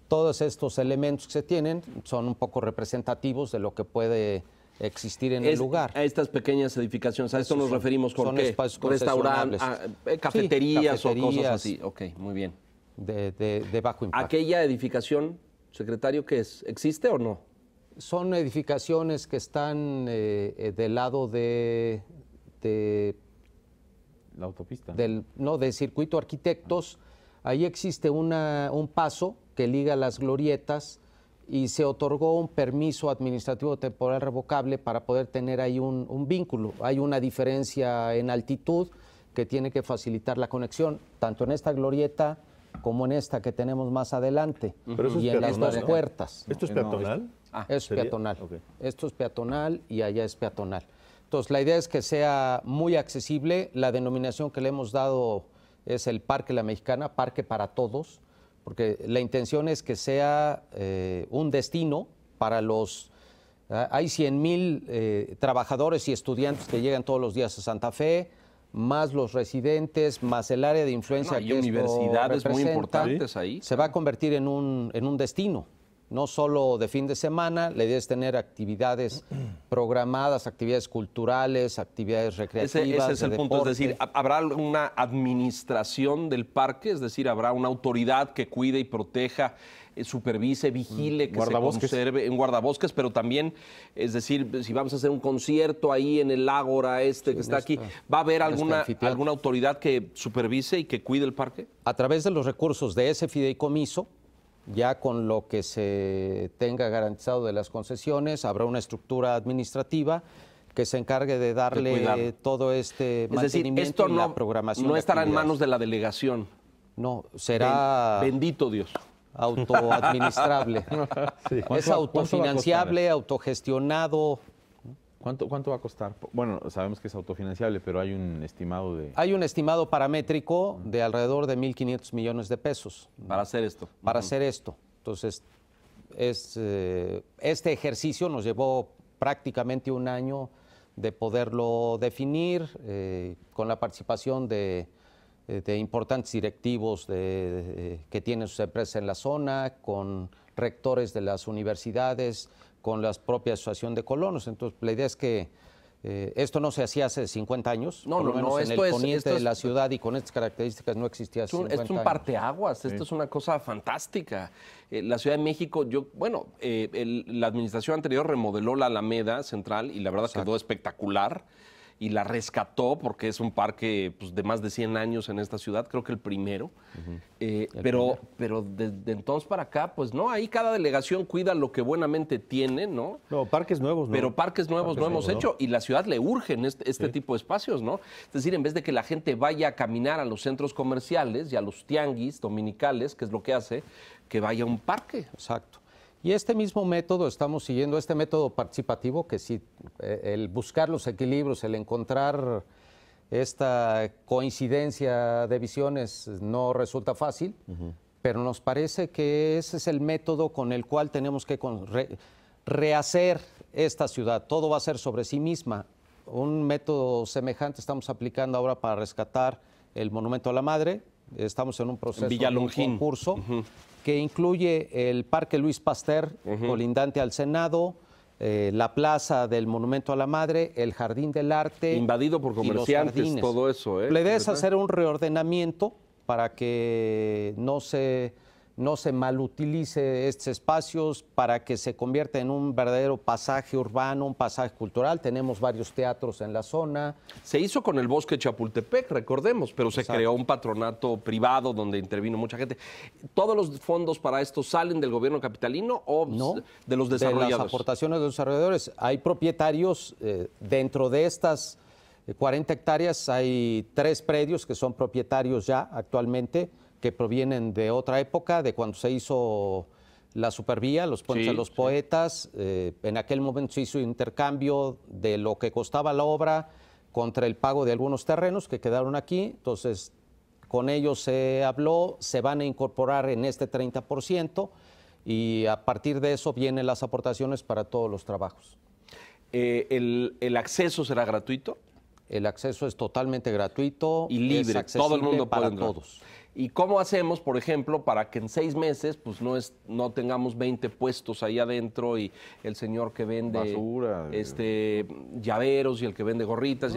todos estos elementos que se tienen son un poco representativos de lo que puede existir en el lugar. A estas pequeñas edificaciones, a esto nos referimos con qué? Restaurantes, ah, cafeterías, eh, cafeterías, o cosas así. Ok, muy bien. De, bajo impacto. ¿Aquella edificación, secretario, que ¿Existe o no? Son edificaciones que están eh, eh, del lado de la autopista. Del, no, del circuito Arquitectos. Ahí existe una, un paso que liga las glorietas y se otorgó un permiso administrativo temporal revocable para poder tener ahí un, vínculo. Hay una diferencia en altitud que tiene que facilitar la conexión, tanto en esta glorieta como en esta que tenemos más adelante y en las dos puertas. ¿Esto eh, es peatonal? Ah, es peatonal. Esto es peatonal y allá es peatonal. Entonces, la idea es que sea muy accesible. La denominación que le hemos dado es el Parque La Mexicana, Parque para Todos, porque la intención es que sea eh, un destino para los... Ah, hay 100 mil eh, trabajadores y estudiantes que llegan todos los días a Santa Fe, más los residentes, más el área de influencia que y universidades muy importantes ahí. Se va a convertir en un, en un destino no solo de fin de semana, la idea es tener actividades (clears throat) programadas, actividades culturales, actividades recreativas. Ese, es el punto, es decir, ¿habrá una administración del parque? Es decir, ¿habrá una autoridad que cuide y proteja, eh, supervise, vigile, que se conserve en guardabosques? Pero también, es decir, si vamos a hacer un concierto ahí en el Ágora este que está aquí, ¿va a haber este alguna, alguna autoridad que supervise y que cuide el parque? A través de los recursos de ese fideicomiso, ya con lo que se tenga garantizado de las concesiones, habrá una estructura administrativa que se encargue de darle todo este mantenimiento la programación. No estará en manos de la delegación. No, será. bendito Dios autoadministrable. (laughs) Es autofinanciable, autogestionado, ¿Cuánto, va a costar? Bueno, sabemos que es autofinanciable, pero hay un estimado de... Hay un estimado paramétrico de alrededor de 1.500 millones de pesos. Para hacer esto. Para hacer esto. Entonces, eh, este ejercicio nos llevó prácticamente un año de poderlo definir eh, con la participación de, eh, importantes directivos que tienen sus empresas en la zona, con rectores de las universidades, con la propia Asociación de Colonos. Entonces, la idea es que eh, esto no se hacía hace 50 años, no, menos en el poniente de la ciudad y con estas características no existía hace 50 Es un parteaguas, esto es una cosa fantástica. Eh, la Ciudad de México, yo, bueno, eh, la administración anterior remodeló la Alameda Central y la verdad quedó espectacular y la rescató porque es un parque pues, de más de 100 años en esta ciudad, creo que el primero. Eh, pero pero desde entonces para acá, pues no, ahí cada delegación cuida lo que buenamente tiene, ¿no? No, parques nuevos, ¿no? Pero parques nuevos no hemos hecho y la ciudad le urge en este, este tipo de espacios, ¿no? Es decir, en vez de que la gente vaya a caminar a los centros comerciales y a los tianguis dominicales, que es lo que hace, que vaya a un parque. Exacto. Y este mismo método estamos siguiendo, este método participativo, que sí, eh, el buscar los equilibrios, el encontrar esta coincidencia de visiones no resulta fácil, pero nos parece que ese es el método con el cual tenemos que rehacer esta ciudad. Todo va a ser sobre sí misma. Un método semejante estamos aplicando ahora para rescatar el Monumento a la Madre, Estamos en un proceso de un concurso que incluye el Parque Luis Pasteur, colindante al Senado, eh, la plaza del Monumento a la Madre, el Jardín del Arte. Invadido por comerciantes, todo eso. ¿eh? Le debes hacer un reordenamiento para que no se no se malutilice estos espacios para que se convierta en un verdadero pasaje urbano, un pasaje cultural. Tenemos varios teatros en la zona. Se hizo con el bosque Chapultepec, recordemos, pero se creó un patronato privado donde intervino mucha gente. ¿Todos los fondos para esto salen del gobierno capitalino o de los desarrolladores? las aportaciones de los desarrolladores. Hay propietarios eh, dentro de estas 40 eh, hectáreas, hay tres predios que son propietarios ya actualmente que provienen de otra época, de cuando se hizo la supervía, los puentes a los poetas. Eh, en aquel momento se hizo intercambio de lo que costaba la obra contra el pago de algunos terrenos que quedaron aquí. Entonces, con ellos se habló, se van a incorporar en este 30% y a partir de eso vienen las aportaciones para todos los trabajos. Eh, el, acceso será gratuito? El acceso es totalmente gratuito y libre, todo el mundo para todos. ¿Y cómo hacemos, por ejemplo, para que en seis meses pues no, es, no tengamos 20 puestos ahí adentro y el señor que vende eh. este, llaveros y el que vende gorritas,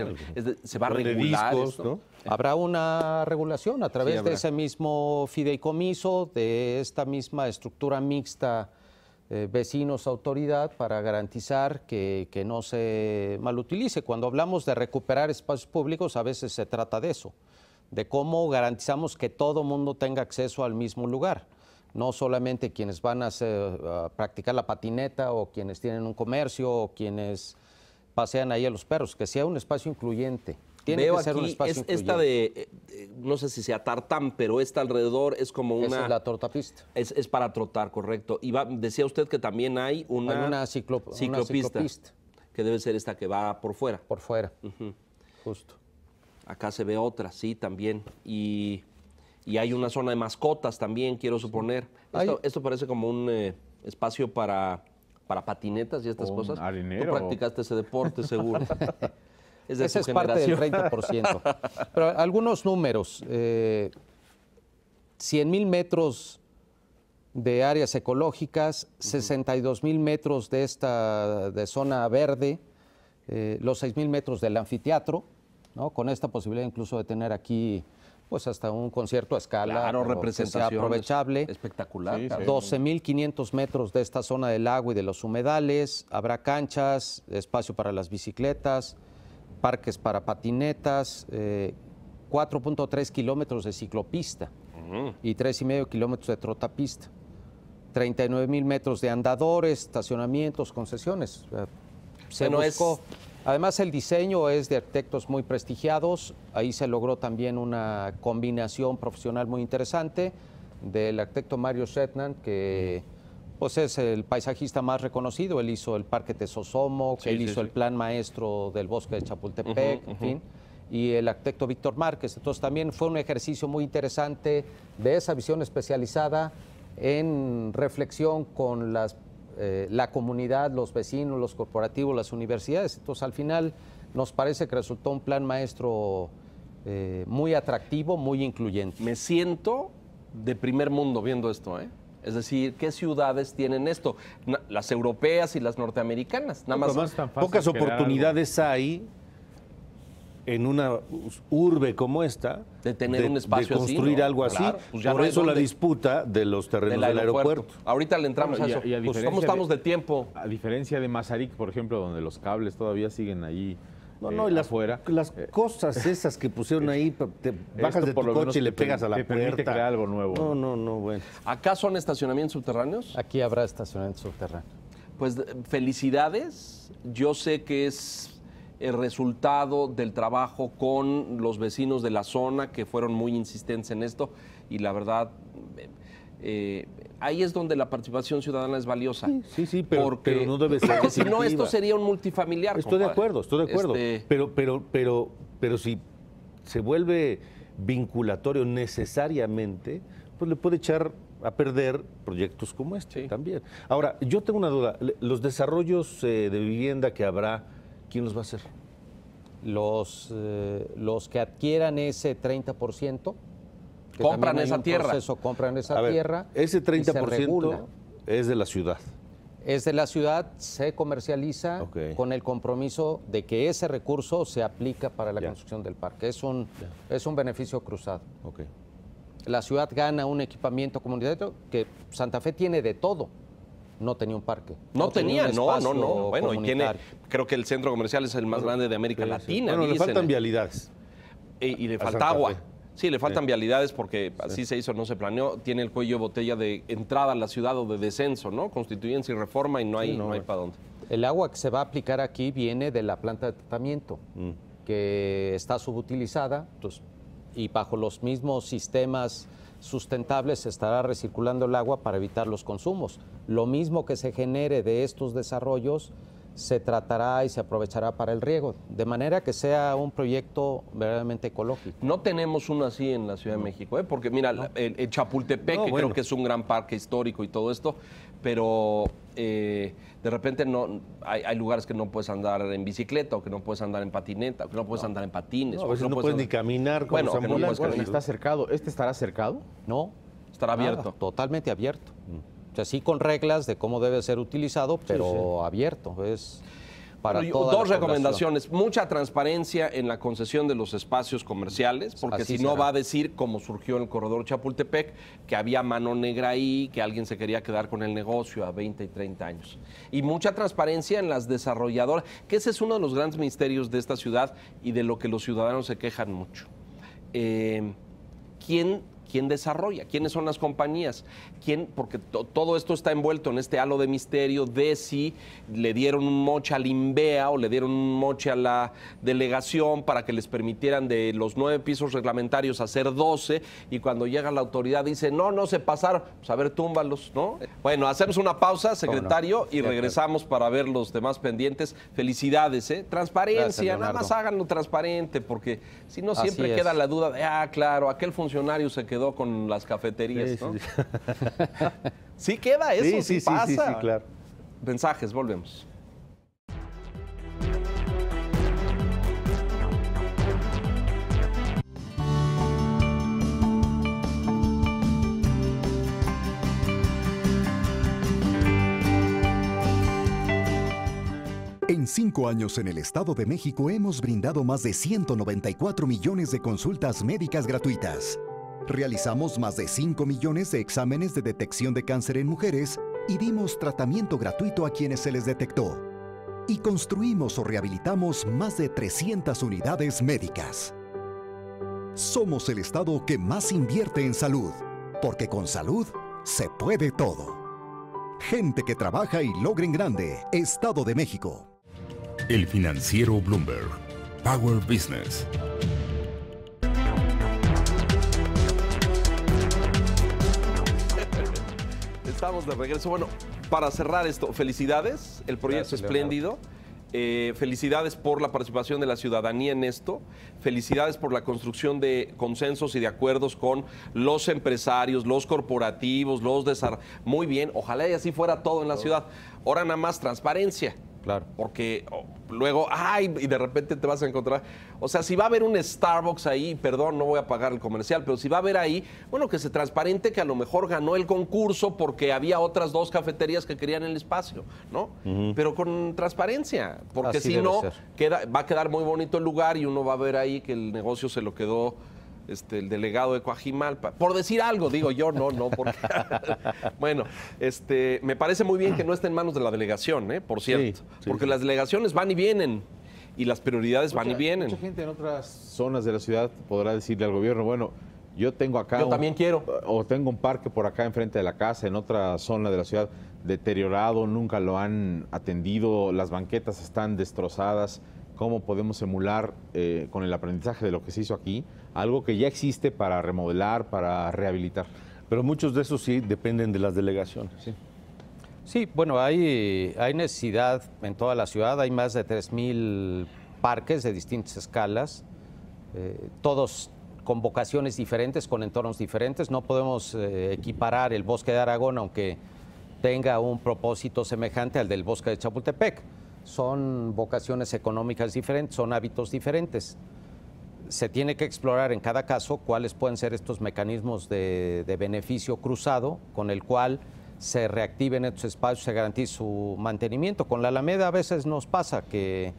se va a regular Habrá una regulación a través de ese mismo fideicomiso, de esta misma estructura mixta eh, vecinos, autoridad, para garantizar que, que no se malutilice. Cuando hablamos de recuperar espacios públicos, a veces se trata de eso de cómo garantizamos que todo mundo tenga acceso al mismo lugar. No solamente quienes van a, practicar la patineta o quienes tienen un comercio o quienes pasean ahí a los perros, que sea un espacio incluyente. Tiene que ser un espacio incluyente. esta de, eh, no sé si sea tartán, pero esta alrededor es como una... es la tortapista. Es, es para trotar, correcto. Y decía usted que también hay una... una, ciclopista, Que debe ser esta que va por fuera. Por fuera. Justo acá se ve otra, sí, también. Y, hay una zona de mascotas también, quiero suponer. Esto, parece como un eh, espacio para, para patinetas y estas cosas. Tú practicaste ese deporte, seguro. (laughs) es de Esa generación. del 30%. Pero algunos números. Eh, mil metros de áreas ecológicas, 62 mil metros de esta de zona verde, eh, los 6,000 mil metros del anfiteatro, con esta posibilidad incluso de tener aquí pues hasta un concierto a escala representación aprovechable. Espectacular. 12.500 metros de esta zona del agua y de los humedales, habrá canchas, espacio para las bicicletas, parques para patinetas, 4.3 eh, kilómetros de ciclopista y 3,5 kilómetros de trotapista, 39.000 metros de andadores, estacionamientos, concesiones. se Además, el diseño es de arquitectos muy prestigiados. Ahí se logró también una combinación profesional muy interesante del arquitecto Mario Shetland, que pues, es el paisajista más reconocido. Él hizo el Parque Tesosomo, sí, él hizo el Plan Maestro del Bosque de Chapultepec, en fin. y el arquitecto Víctor Márquez. Entonces también fue un ejercicio muy interesante de esa visión especializada en reflexión con las eh, la comunidad, los vecinos, los corporativos, las universidades. Entonces, al final nos parece que resultó un plan maestro eh, muy atractivo, muy incluyente. Me siento de primer mundo viendo esto, ¿eh? Es decir, ¿qué ciudades tienen esto? Las europeas y las norteamericanas. Nada más, más pocas oportunidades hay en una urbe como esta, de tener un espacio de construir algo así. Pues por eso la disputa de los terrenos del, aeropuerto. Ahorita le entramos a, eso. Pues, ¿Cómo estamos de, tiempo? A diferencia de Mazarik, por ejemplo, donde los cables todavía siguen ahí. No, eh, no, y las, afuera. las eh, cosas esas que pusieron ahí, te bajas de tu coche y le pegas a la te puerta. algo nuevo. No, no, no, bueno. ¿Acaso son estacionamientos subterráneos? Aquí habrá estacionamientos subterráneos. Pues eh, felicidades. Yo sé que es el resultado del trabajo con los vecinos de la zona que fueron muy insistentes en esto y la verdad eh, eh, ahí es donde la participación ciudadana es valiosa. Sí, sí, pero, no debe ser. Porque (coughs) si no, esto sería un multifamiliar. Estoy de acuerdo, estoy de acuerdo. Este pero, pero, pero, pero si se vuelve vinculatorio necesariamente, pues le puede echar a perder proyectos como este también. Ahora, yo tengo una duda. Los desarrollos eh, de vivienda que habrá ¿Quién los va a hacer? Los, eh, los que adquieran ese 30%. compran esa tierra. compran esa tierra. Ese 30% es de la ciudad. Es de la ciudad, se comercializa con el compromiso de que ese recurso se aplica para la construcción del parque. Es un, es un beneficio cruzado. La ciudad gana un equipamiento comunitario que Santa Fe tiene de todo no tenía un parque. No, tenía, no, no, no. Bueno, y tiene, creo que el centro comercial es el más grande de América Latina. le faltan ¿eh? vialidades. Y, le falta agua. Sí, le faltan vialidades porque así se hizo, no se planeó. Tiene el cuello de botella de entrada a la ciudad o de descenso, ¿no? Constituyen sin reforma y no hay, no, hay para dónde. El agua que se va a aplicar aquí viene de la planta de tratamiento, mm. que está subutilizada, pues, y bajo los mismos sistemas sustentable se estará recirculando el agua para evitar los consumos. Lo mismo que se genere de estos desarrollos se tratará y se aprovechará para el riego, de manera que sea un proyecto verdaderamente ecológico. No tenemos uno así en la Ciudad de México, ¿eh? porque mira, el, Chapultepec, que creo que es un gran parque histórico y todo esto, pero eh, de repente no hay, lugares que no puedes andar en bicicleta o que no puedes andar en patineta o que no puedes andar en patines. No, o no, puedes, ni caminar con bueno, los está cercado. ¿Este estará cercado? No. Estará abierto. totalmente abierto. Mm. O sea, sí con reglas de cómo debe ser utilizado, pero abierto. Es... Dos recomendaciones, mucha transparencia en la concesión de los espacios comerciales, porque si no va a decir, como surgió el corredor Chapultepec, que había mano negra ahí, que alguien se quería quedar con el negocio a 20 y 30 años. Y mucha transparencia en las desarrolladoras, que ese es uno de los grandes misterios de esta ciudad y de lo que los ciudadanos se quejan mucho. Eh, ¿Quién ¿Quién desarrolla? ¿Quiénes son las compañías? ¿Quién? Porque todo esto está envuelto en este halo de misterio de si le dieron un moche al INVEA o le dieron un moche a la delegación para que les permitieran de los nueve pisos reglamentarios hacer doce y cuando llega la autoridad dice, no, no se pasaron, pues a ver, túmbalos, ¿no? Bueno, hacemos una pausa, secretario, y regresamos para ver los demás pendientes. Felicidades, ¿eh? Transparencia, nada más háganlo transparente, porque si no siempre queda la duda de, ah, claro, aquel funcionario se quedó con las cafeterías, sí, ¿no? (laughs) Sí, queda eso, sí, pasa. Sí, sí, claro. Mensajes, volvemos. En cinco años en el Estado de México hemos brindado más de 194 millones de consultas médicas gratuitas. Realizamos más de 5 millones de exámenes de detección de cáncer en mujeres y dimos tratamiento gratuito a quienes se les detectó. Y construimos o rehabilitamos más de 300 unidades médicas. Somos el Estado que más invierte en salud, porque con salud se puede todo. Gente que trabaja y logra en grande, Estado de México. El financiero Bloomberg. Power Business. estamos de regreso. Bueno, para cerrar esto, felicidades, el proyecto es espléndido. Eh, felicidades por la participación de la ciudadanía en esto, felicidades por la construcción de consensos y de acuerdos con los empresarios, los corporativos, los desarrolladores. Muy bien, ojalá y así fuera todo en la ciudad. Ahora nada más transparencia. Claro. Porque luego, ay, y de repente te vas a encontrar. O sea, si va a haber un Starbucks ahí, perdón, no voy a pagar el comercial, pero si va a haber ahí, bueno, que se transparente que a lo mejor ganó el concurso porque había otras dos cafeterías que querían el espacio, ¿no? Pero con transparencia, porque si no, queda, va a quedar muy bonito el lugar y uno va a ver ahí que el negocio se lo quedó este, el delegado de Coajimalpa. Por decir algo, digo yo, no, no, porque. (laughs) bueno, este, me parece muy bien que no esté en manos de la delegación, ¿eh? por cierto. porque las delegaciones van y vienen y las prioridades van y vienen. Mucha gente en otras zonas de la ciudad podrá decirle al gobierno, bueno. Yo tengo acá. Yo también quiero. O tengo un parque por acá enfrente de la casa, en otra zona de la ciudad, deteriorado, nunca lo han atendido, las banquetas están destrozadas cómo podemos emular eh, con el aprendizaje de lo que se hizo aquí, algo que ya existe para remodelar, para rehabilitar. Pero muchos de esos sí dependen de las delegaciones. Sí, bueno, hay, necesidad en toda la ciudad, hay más de 3.000 parques de distintas escalas, eh, todos con vocaciones diferentes, con entornos diferentes. No podemos eh, equiparar el bosque de Aragón, aunque tenga un propósito semejante al del bosque de Chapultepec son vocaciones económicas diferentes, son hábitos diferentes. Se tiene que explorar en cada caso cuáles pueden ser estos mecanismos de, beneficio cruzado con el cual se reactiven estos espacios, se garantice su mantenimiento. Con la Alameda a veces nos pasa que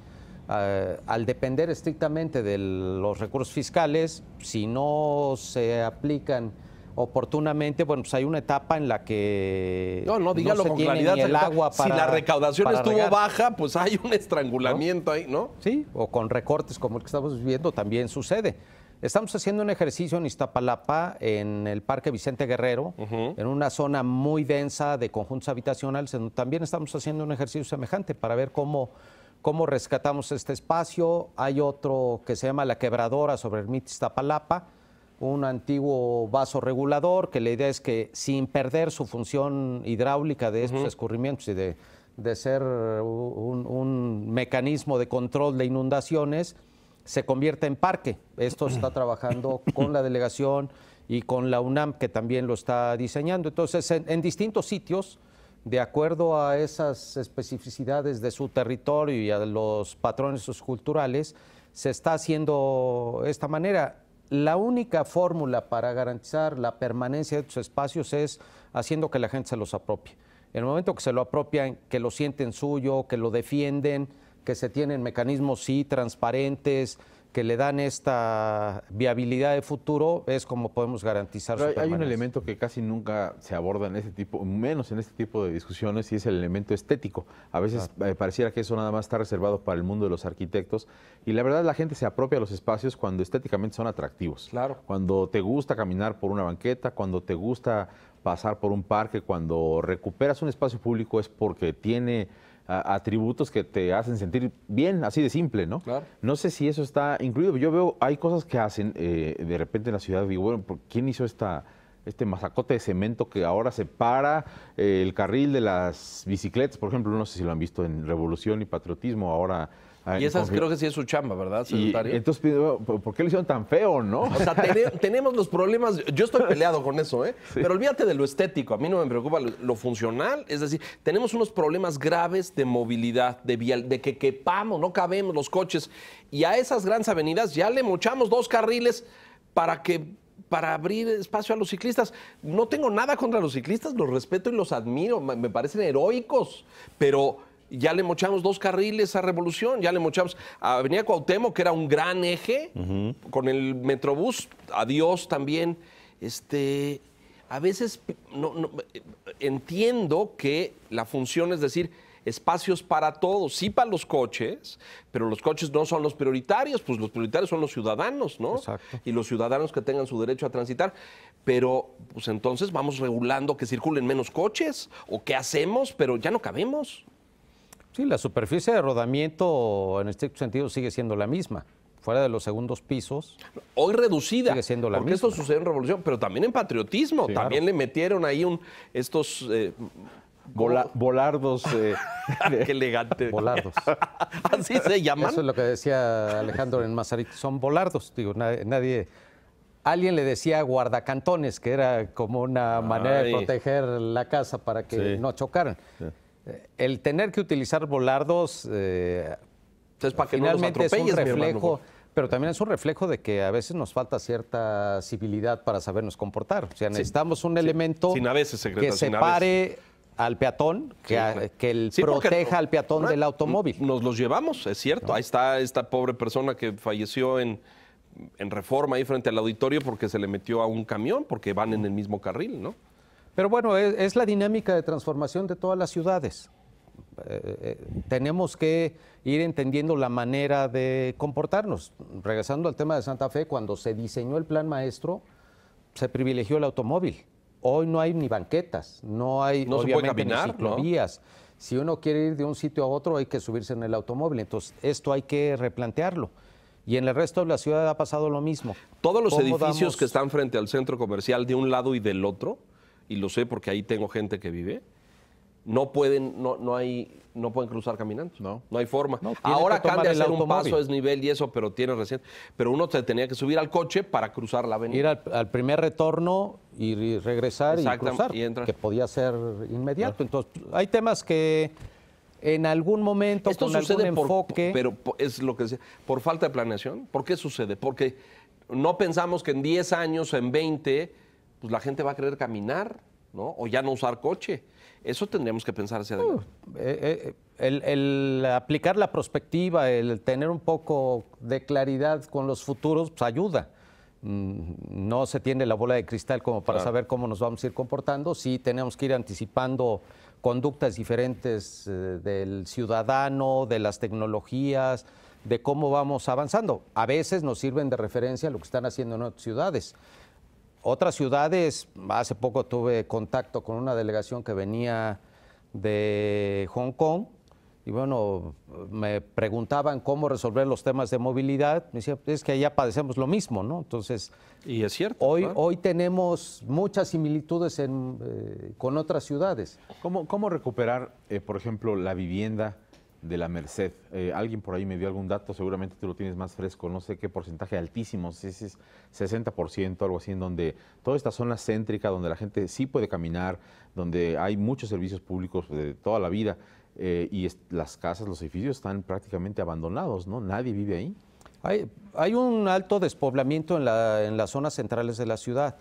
ah, al depender estrictamente de los recursos fiscales, si no se aplican oportunamente, bueno, pues hay una etapa en la que no, no, dígalo no tiene el agua si la recaudación estuvo baja, pues hay un estrangulamiento ahí, ¿no? Sí, o con recortes como el que estamos viviendo también sucede. Estamos haciendo un ejercicio en Iztapalapa, en el Parque Vicente Guerrero, en una zona muy densa de conjuntos habitacionales. También estamos haciendo un ejercicio semejante para ver cómo, cómo rescatamos este espacio. Hay otro que se llama La Quebradora sobre el Mit Iztapalapa un antiguo vaso regulador, que la idea es que sin perder su función hidráulica de estos escurrimientos y de, ser un, mecanismo de control de inundaciones, se convierta en parque. Esto se está (clears throat) trabajando con la delegación y con la UNAM, que también lo está diseñando. Entonces, en, en distintos sitios, de acuerdo a esas especificidades de su territorio y a los patrones culturales, se está haciendo esta manera la única fórmula para garantizar la permanencia de estos espacios es haciendo que la gente se los apropie. En el momento que se lo apropian, que lo sienten suyo, que lo defienden, que se tienen mecanismos, sí, transparentes, que le dan esta viabilidad de futuro es como podemos garantizar su Hay un elemento que casi nunca se aborda en este tipo, menos en este tipo de discusiones, y es el elemento estético. A veces eh, pareciera que eso nada más está reservado para el mundo de los arquitectos, y la verdad la gente se apropia a los espacios cuando estéticamente son atractivos. Claro. Cuando te gusta caminar por una banqueta, cuando te gusta pasar por un parque, cuando recuperas un espacio público es porque tiene atributos que te hacen sentir bien, así de simple, ¿no? Claro. No sé si eso está incluido. Yo veo, hay cosas que hacen eh, de repente en la ciudad, de bueno, ¿quién hizo esta, este masacote de cemento que ahora separa eh, el carril de las bicicletas? Por ejemplo, no sé si lo han visto en Revolución y Patriotismo, ahora Ah, y esas creo que sí es su chamba, ¿verdad, secretario? entonces, ¿por qué lo hicieron tan feo, no? O sea, (laughs) tenemos los problemas. Yo estoy peleado con eso, ¿eh? Pero olvídate de lo estético. A mí no me preocupa lo, funcional. Es decir, tenemos unos problemas graves de movilidad, de de que quepamos, no cabemos los coches. Y a esas grandes avenidas ya le mochamos dos carriles para que para abrir espacio a los ciclistas. No tengo nada contra los ciclistas, los respeto y los admiro, me parecen heroicos, pero ya le mochamos dos carriles a Revolución, ya le mochamos a Avenida Cuauhtémoc, que era un gran eje, con el Metrobús, adiós también. Este, a veces no, entiendo que la función es decir, espacios para todos, sí para los coches, pero los coches no son los prioritarios, pues los prioritarios son los ciudadanos, ¿no? Y los ciudadanos que tengan su derecho a transitar. Pero, pues entonces vamos regulando que circulen menos coches, o qué hacemos, pero ya no cabemos. Sí, la superficie de rodamiento en este sentido sigue siendo la misma. Fuera de los segundos pisos. Hoy reducida. Sigue siendo la porque misma. esto sucedió en Revolución, pero también en patriotismo. también le metieron ahí un, estos volardos. Eh, (laughs) Qué elegante. Volardos. (laughs) Así se llaman. Eso es lo que decía Alejandro en Mazarit. Son volardos. Digo, nadie, Alguien le decía guardacantones, que era como una manera de proteger la casa para que no chocaran. Eh, el tener que utilizar volardos eh, para finalmente es un reflejo, pero también es un reflejo de que a veces nos falta cierta civilidad para sabernos comportar. O sea, necesitamos un elemento que separe al peatón, que, el proteja al peatón del automóvil. Nos los llevamos, es cierto. Ahí está esta pobre persona que falleció en, en reforma ahí frente al auditorio porque se le metió a un camión, porque van en el mismo carril, ¿no? Pero bueno, e, es, la dinámica de transformación de todas las ciudades. Eh, eh, tenemos que ir entendiendo la manera de comportarnos. Regresando al tema de Santa Fe, cuando se diseñó el plan maestro, se privilegió el automóvil. Hoy no hay ni banquetas, no hay obviamente ciclovías. Si uno quiere ir de un sitio a otro, hay que subirse en el automóvil. Entonces, esto hay que replantearlo. Y en el resto de la ciudad ha pasado lo mismo. Todos los edificios que están frente al centro comercial de un lado y del otro, y lo sé porque ahí tengo gente que vive, no pueden, no, no hay, no pueden cruzar caminando. No. No hay forma. Ahora cambia hacer un paso, es nivel y eso, pero tiene recién. Pero uno se tenía que subir al coche para cruzar la avenida. Ir al, primer retorno y regresar y cruzar. que podía ser inmediato. Ah. Entonces, hay temas que en algún momento Esto sucede algún enfoque... pero es lo que decía, por falta de planeación. ¿Por qué sucede? Porque no pensamos que en 10 años, o en 20 pues la gente va a querer caminar, ¿no? O ya no usar coche. Eso tendríamos que pensar hacia adelante. Uh, eh, eh, el, aplicar la perspectiva, el tener un poco de claridad con los futuros, pues ayuda. Mm, no se tiene la bola de cristal como para saber cómo nos vamos a ir comportando, sí tenemos que ir anticipando conductas diferentes eh, del ciudadano, de las tecnologías, de cómo vamos avanzando. A veces nos sirven de referencia a lo que están haciendo en otras ciudades otras ciudades, hace poco tuve contacto con una delegación que venía de Hong Kong y bueno, me preguntaban cómo resolver los temas de movilidad. Me decía, pues, es que allá padecemos lo mismo, ¿no? Entonces. Hoy, hoy tenemos muchas similitudes eh, con otras ciudades. ¿Cómo, recuperar, eh, por ejemplo, la vivienda? de la Merced. Eh, alguien por ahí me dio algún dato, seguramente tú lo tienes más fresco, no sé qué porcentaje altísimo, si es 60%, algo así, en donde toda esta zona céntrica, donde la gente sí puede caminar, donde hay muchos servicios públicos de toda la vida eh, y las casas, los edificios están prácticamente abandonados, ¿no? Nadie vive ahí. Hay, hay un alto despoblamiento en, la, en las zonas centrales de la ciudad.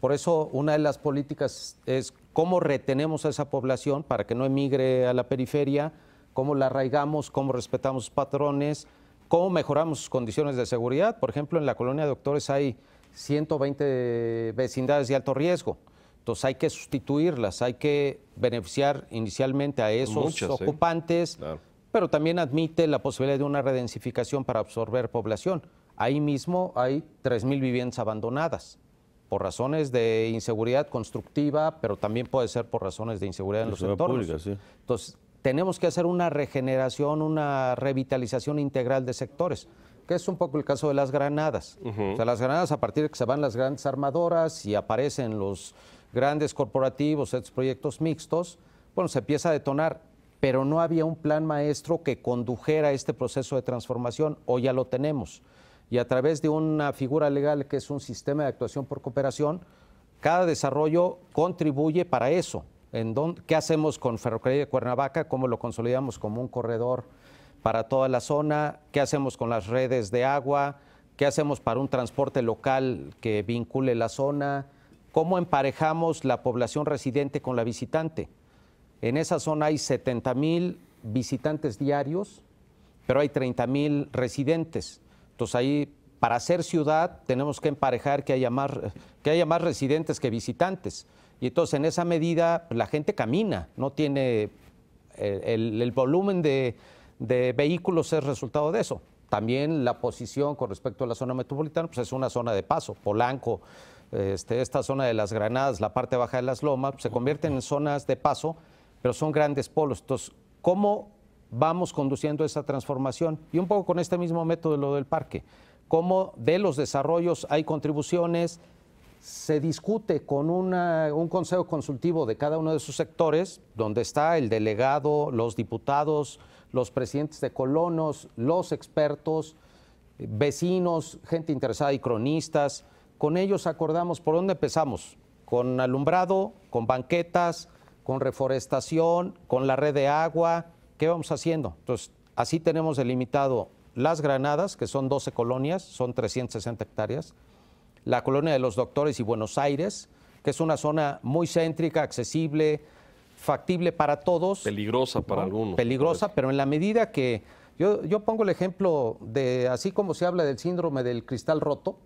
Por eso una de las políticas es cómo retenemos a esa población para que no emigre a la periferia cómo la arraigamos, cómo respetamos patrones, cómo mejoramos sus condiciones de seguridad. Por ejemplo, en la colonia de doctores hay 120 vecindades de alto riesgo. Entonces hay que sustituirlas, hay que beneficiar inicialmente a esos ocupantes, pero también admite la posibilidad de una redensificación para absorber población. Ahí mismo hay 3.000 viviendas abandonadas por razones de inseguridad constructiva, pero también puede ser por razones de inseguridad en los entornos. Pública, sí. Entonces, tenemos que hacer una regeneración, una revitalización integral de sectores que es un poco el caso de las granadas. O sea, las granadas, a partir de que se van las grandes armadoras y aparecen los grandes corporativos, estos proyectos mixtos, bueno, se empieza a detonar, pero no había un plan maestro que condujera este proceso de transformación, o ya lo tenemos. Y a través de una figura legal que es un sistema de actuación por cooperación, cada desarrollo contribuye para eso, qué hacemos con Ferrocarril de Cuernavaca, cómo lo consolidamos como un corredor para toda la zona, qué hacemos con las redes de agua, qué hacemos para un transporte local que vincule la zona, cómo emparejamos la población residente con la visitante. En esa zona hay 70 mil visitantes diarios, pero hay 30 mil residentes. Entonces ahí, para ser ciudad, tenemos que emparejar que haya más residentes que visitantes. Y entonces en esa medida la gente camina, no tiene el, volumen de, vehículos es resultado de eso. También la posición con respecto a la zona metropolitana pues, es una zona de paso, Polanco. Este, esta zona de las Granadas, la parte baja de las lomas, pues, se convierten en zonas de paso, pero son grandes polos. Entonces, ¿cómo vamos conduciendo esa transformación? Y un poco con este mismo método de lo del parque. ¿Cómo de los desarrollos hay contribuciones? se discute con un consejo consultivo de cada uno de sus sectores, donde está el delegado, los diputados, los presidentes de colonos, los expertos, vecinos, gente interesada y cronistas. Con ellos acordamos por dónde empezamos, con alumbrado, con banquetas, con reforestación, con la red de agua, ¿qué vamos haciendo? Entonces, así tenemos delimitado las granadas, que son 12 colonias, son 360 hectáreas la Colonia de los Doctores y Buenos Aires, que es una zona muy céntrica, accesible, factible para todos. Peligrosa para algunos. Peligrosa, pero en la medida que... Yo, yo, pongo el ejemplo de, así como se habla del síndrome del cristal roto,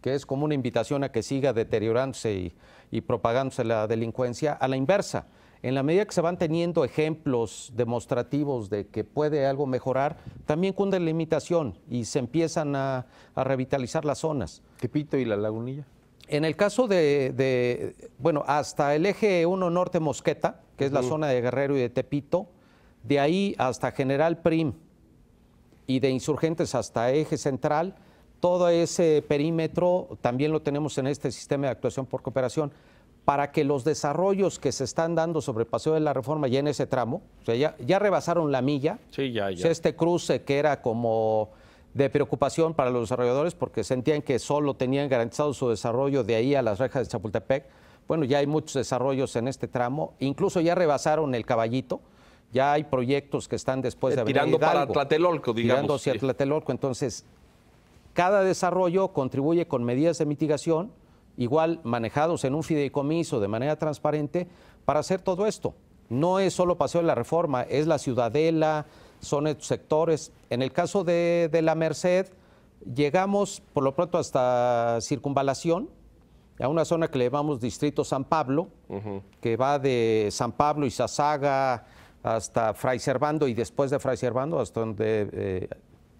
que es como una invitación a que siga deteriorándose y propagándose la delincuencia, a la inversa en la medida que se van teniendo ejemplos demostrativos de que puede algo mejorar, también cunde la limitación y se empiezan a, revitalizar las zonas. Tepito y la lagunilla. En el caso de, bueno, hasta el eje 1 Norte Mosqueta, que es la zona de Guerrero y de Tepito, de ahí hasta General Prim y de Insurgentes hasta Eje Central, todo ese perímetro también lo tenemos en este sistema de actuación por cooperación para que los desarrollos que se están dando sobre el Paseo de la Reforma ya en ese tramo, o sea, ya, rebasaron la milla. Sí, ya, ya. este cruce que era como de preocupación para los desarrolladores porque sentían que solo tenían garantizado su desarrollo de ahí a las rejas de Chapultepec. Bueno, ya hay muchos desarrollos en este tramo, incluso ya rebasaron el caballito, ya hay proyectos que están después de... Eh, tirando para Tlatelolco, digamos. Tirando hacia Tlatelolco, entonces cada desarrollo contribuye con medidas de mitigación igual manejados en un fideicomiso de manera transparente para hacer todo esto. No es solo Paseo de la Reforma, es la Ciudadela, son estos sectores. En el caso de, la Merced, llegamos por lo pronto hasta Circunvalación, a una zona que le llamamos Distrito San Pablo, que va de San Pablo y Sazaga hasta Fray Servando y después de Fray Servando, hasta donde eh,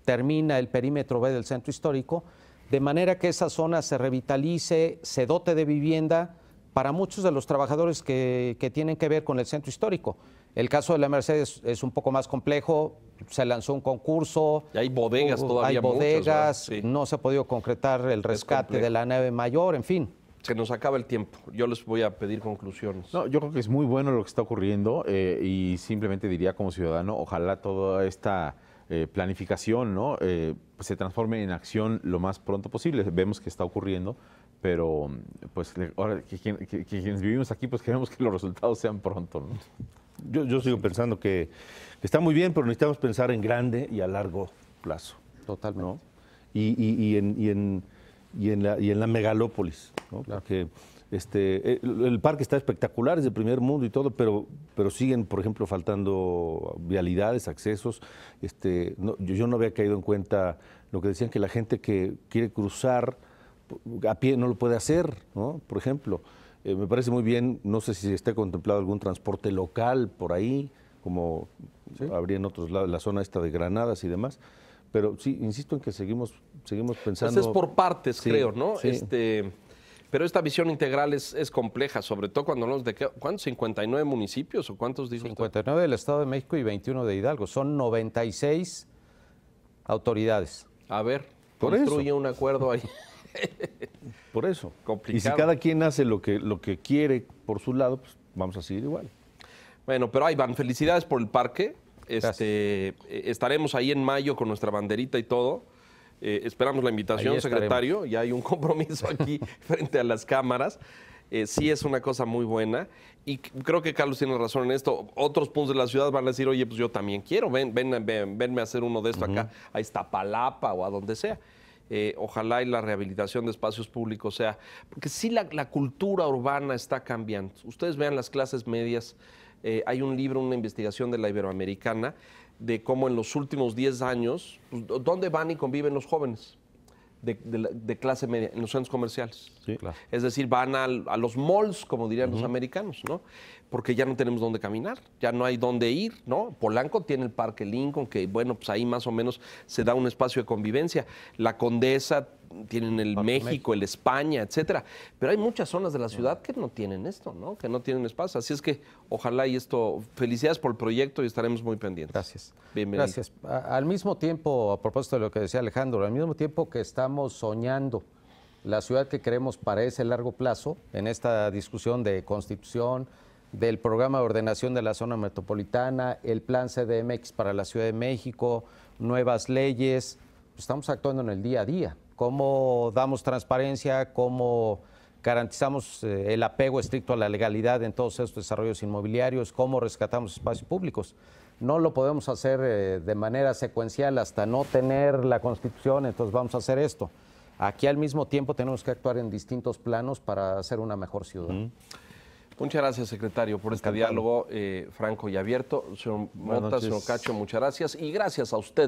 termina el perímetro B del centro histórico de manera que esa zona se revitalice, se dote de vivienda para muchos de los trabajadores que, tienen que ver con el centro histórico. El caso de la Mercedes es un poco más complejo, se lanzó un concurso. hay bodegas todavía. Hay bodegas, no se ha podido concretar el rescate de la nave mayor, en fin. Se nos acaba el tiempo. Yo les voy a pedir conclusiones. No, yo creo que es muy bueno lo que está ocurriendo eh, y simplemente diría como ciudadano, ojalá toda esta eh, planificación ¿no? Eh, pues, se transforme en acción lo más pronto posible. Vemos que está ocurriendo, pero pues ahora que, quienes vivimos aquí, pues queremos que los resultados sean pronto. ¿no? Yo, yo, sigo pensando que está muy bien, pero necesitamos pensar en grande y a largo plazo. Totalmente. ¿no? Y, y, en, y, en, la, megalópolis, ¿no? Claro. Porque este, el parque está espectacular, es de primer mundo y todo, pero, pero siguen, por ejemplo, faltando vialidades, accesos. Este, yo, no había caído en cuenta lo que decían que la gente que quiere cruzar a pie no lo puede hacer, ¿no? Por ejemplo, eh, me parece muy bien, no sé si está contemplado algún transporte local por ahí, como habría en otros lados, la zona esta de Granadas y demás. Pero sí, insisto en que seguimos, seguimos pues pensando. Entonces es por partes, creo, ¿no? Este pero esta visión integral es, compleja, sobre todo cuando hablamos de cuántos 59 municipios o cuántos 59 del Estado de México y 21 de Hidalgo, son 96 autoridades. A ver, construye un acuerdo ahí. (laughs) Por eso. Complicado. Y si cada quien hace lo que, lo que quiere por su lado, pues vamos a seguir igual. Bueno, pero ahí van. Felicidades por el parque. Este, e, estaremos ahí en mayo con nuestra banderita y todo. Eh, esperamos la invitación, secretario. Ya hay un compromiso aquí (laughs) frente a las cámaras. Eh, sí es una cosa muy buena. Y creo que Carlos tiene razón en esto. Otros puntos de la ciudad van a decir, oye, pues yo también quiero, ven, ven, venme a hacer uno de esto acá, a Iztapalapa o a donde sea. Eh, ojalá y la rehabilitación de espacios públicos sea, porque sí la, cultura urbana está cambiando. Ustedes vean las clases medias, hay un libro, una investigación de la Iberoamericana, de cómo en los últimos 10 años, pues, ¿dónde van y conviven los jóvenes? De, clase media, en los centros comerciales. Es decir, van a los malls, como dirían los americanos, ¿no? porque ya no tenemos dónde caminar, ya no hay dónde ir, ¿no? Polanco tiene el Parque Lincoln, que bueno, pues ahí más o menos se da un espacio de convivencia. La Condesa tienen el México, el España, etcétera. Pero hay muchas zonas de la ah. ciudad que no tienen esto, ¿no? Que no tienen espacio. Así es que ojalá y esto, felicidades por el proyecto y estaremos muy pendientes. Gracias. Bienvenido. Gracias. Al mismo tiempo, a propósito de lo que decía Alejandro, al mismo tiempo que estamos soñando la ciudad que queremos para ese largo plazo, en esta discusión de constitución, del programa de ordenación de la zona metropolitana, el plan CDMX para la Ciudad de México, nuevas leyes. Estamos actuando en el día a día. ¿Cómo damos transparencia? ¿Cómo garantizamos eh, el apego estricto a la legalidad en todos estos desarrollos inmobiliarios? ¿Cómo rescatamos espacios públicos? No lo podemos hacer eh, de manera secuencial hasta no tener la constitución, entonces vamos a hacer esto. Aquí al mismo tiempo tenemos que actuar en distintos planos para hacer una mejor ciudad. Muchas gracias, secretario, por este diálogo eh, franco y abierto. Señor Mota, señor Cacho, muchas gracias. Y gracias a usted.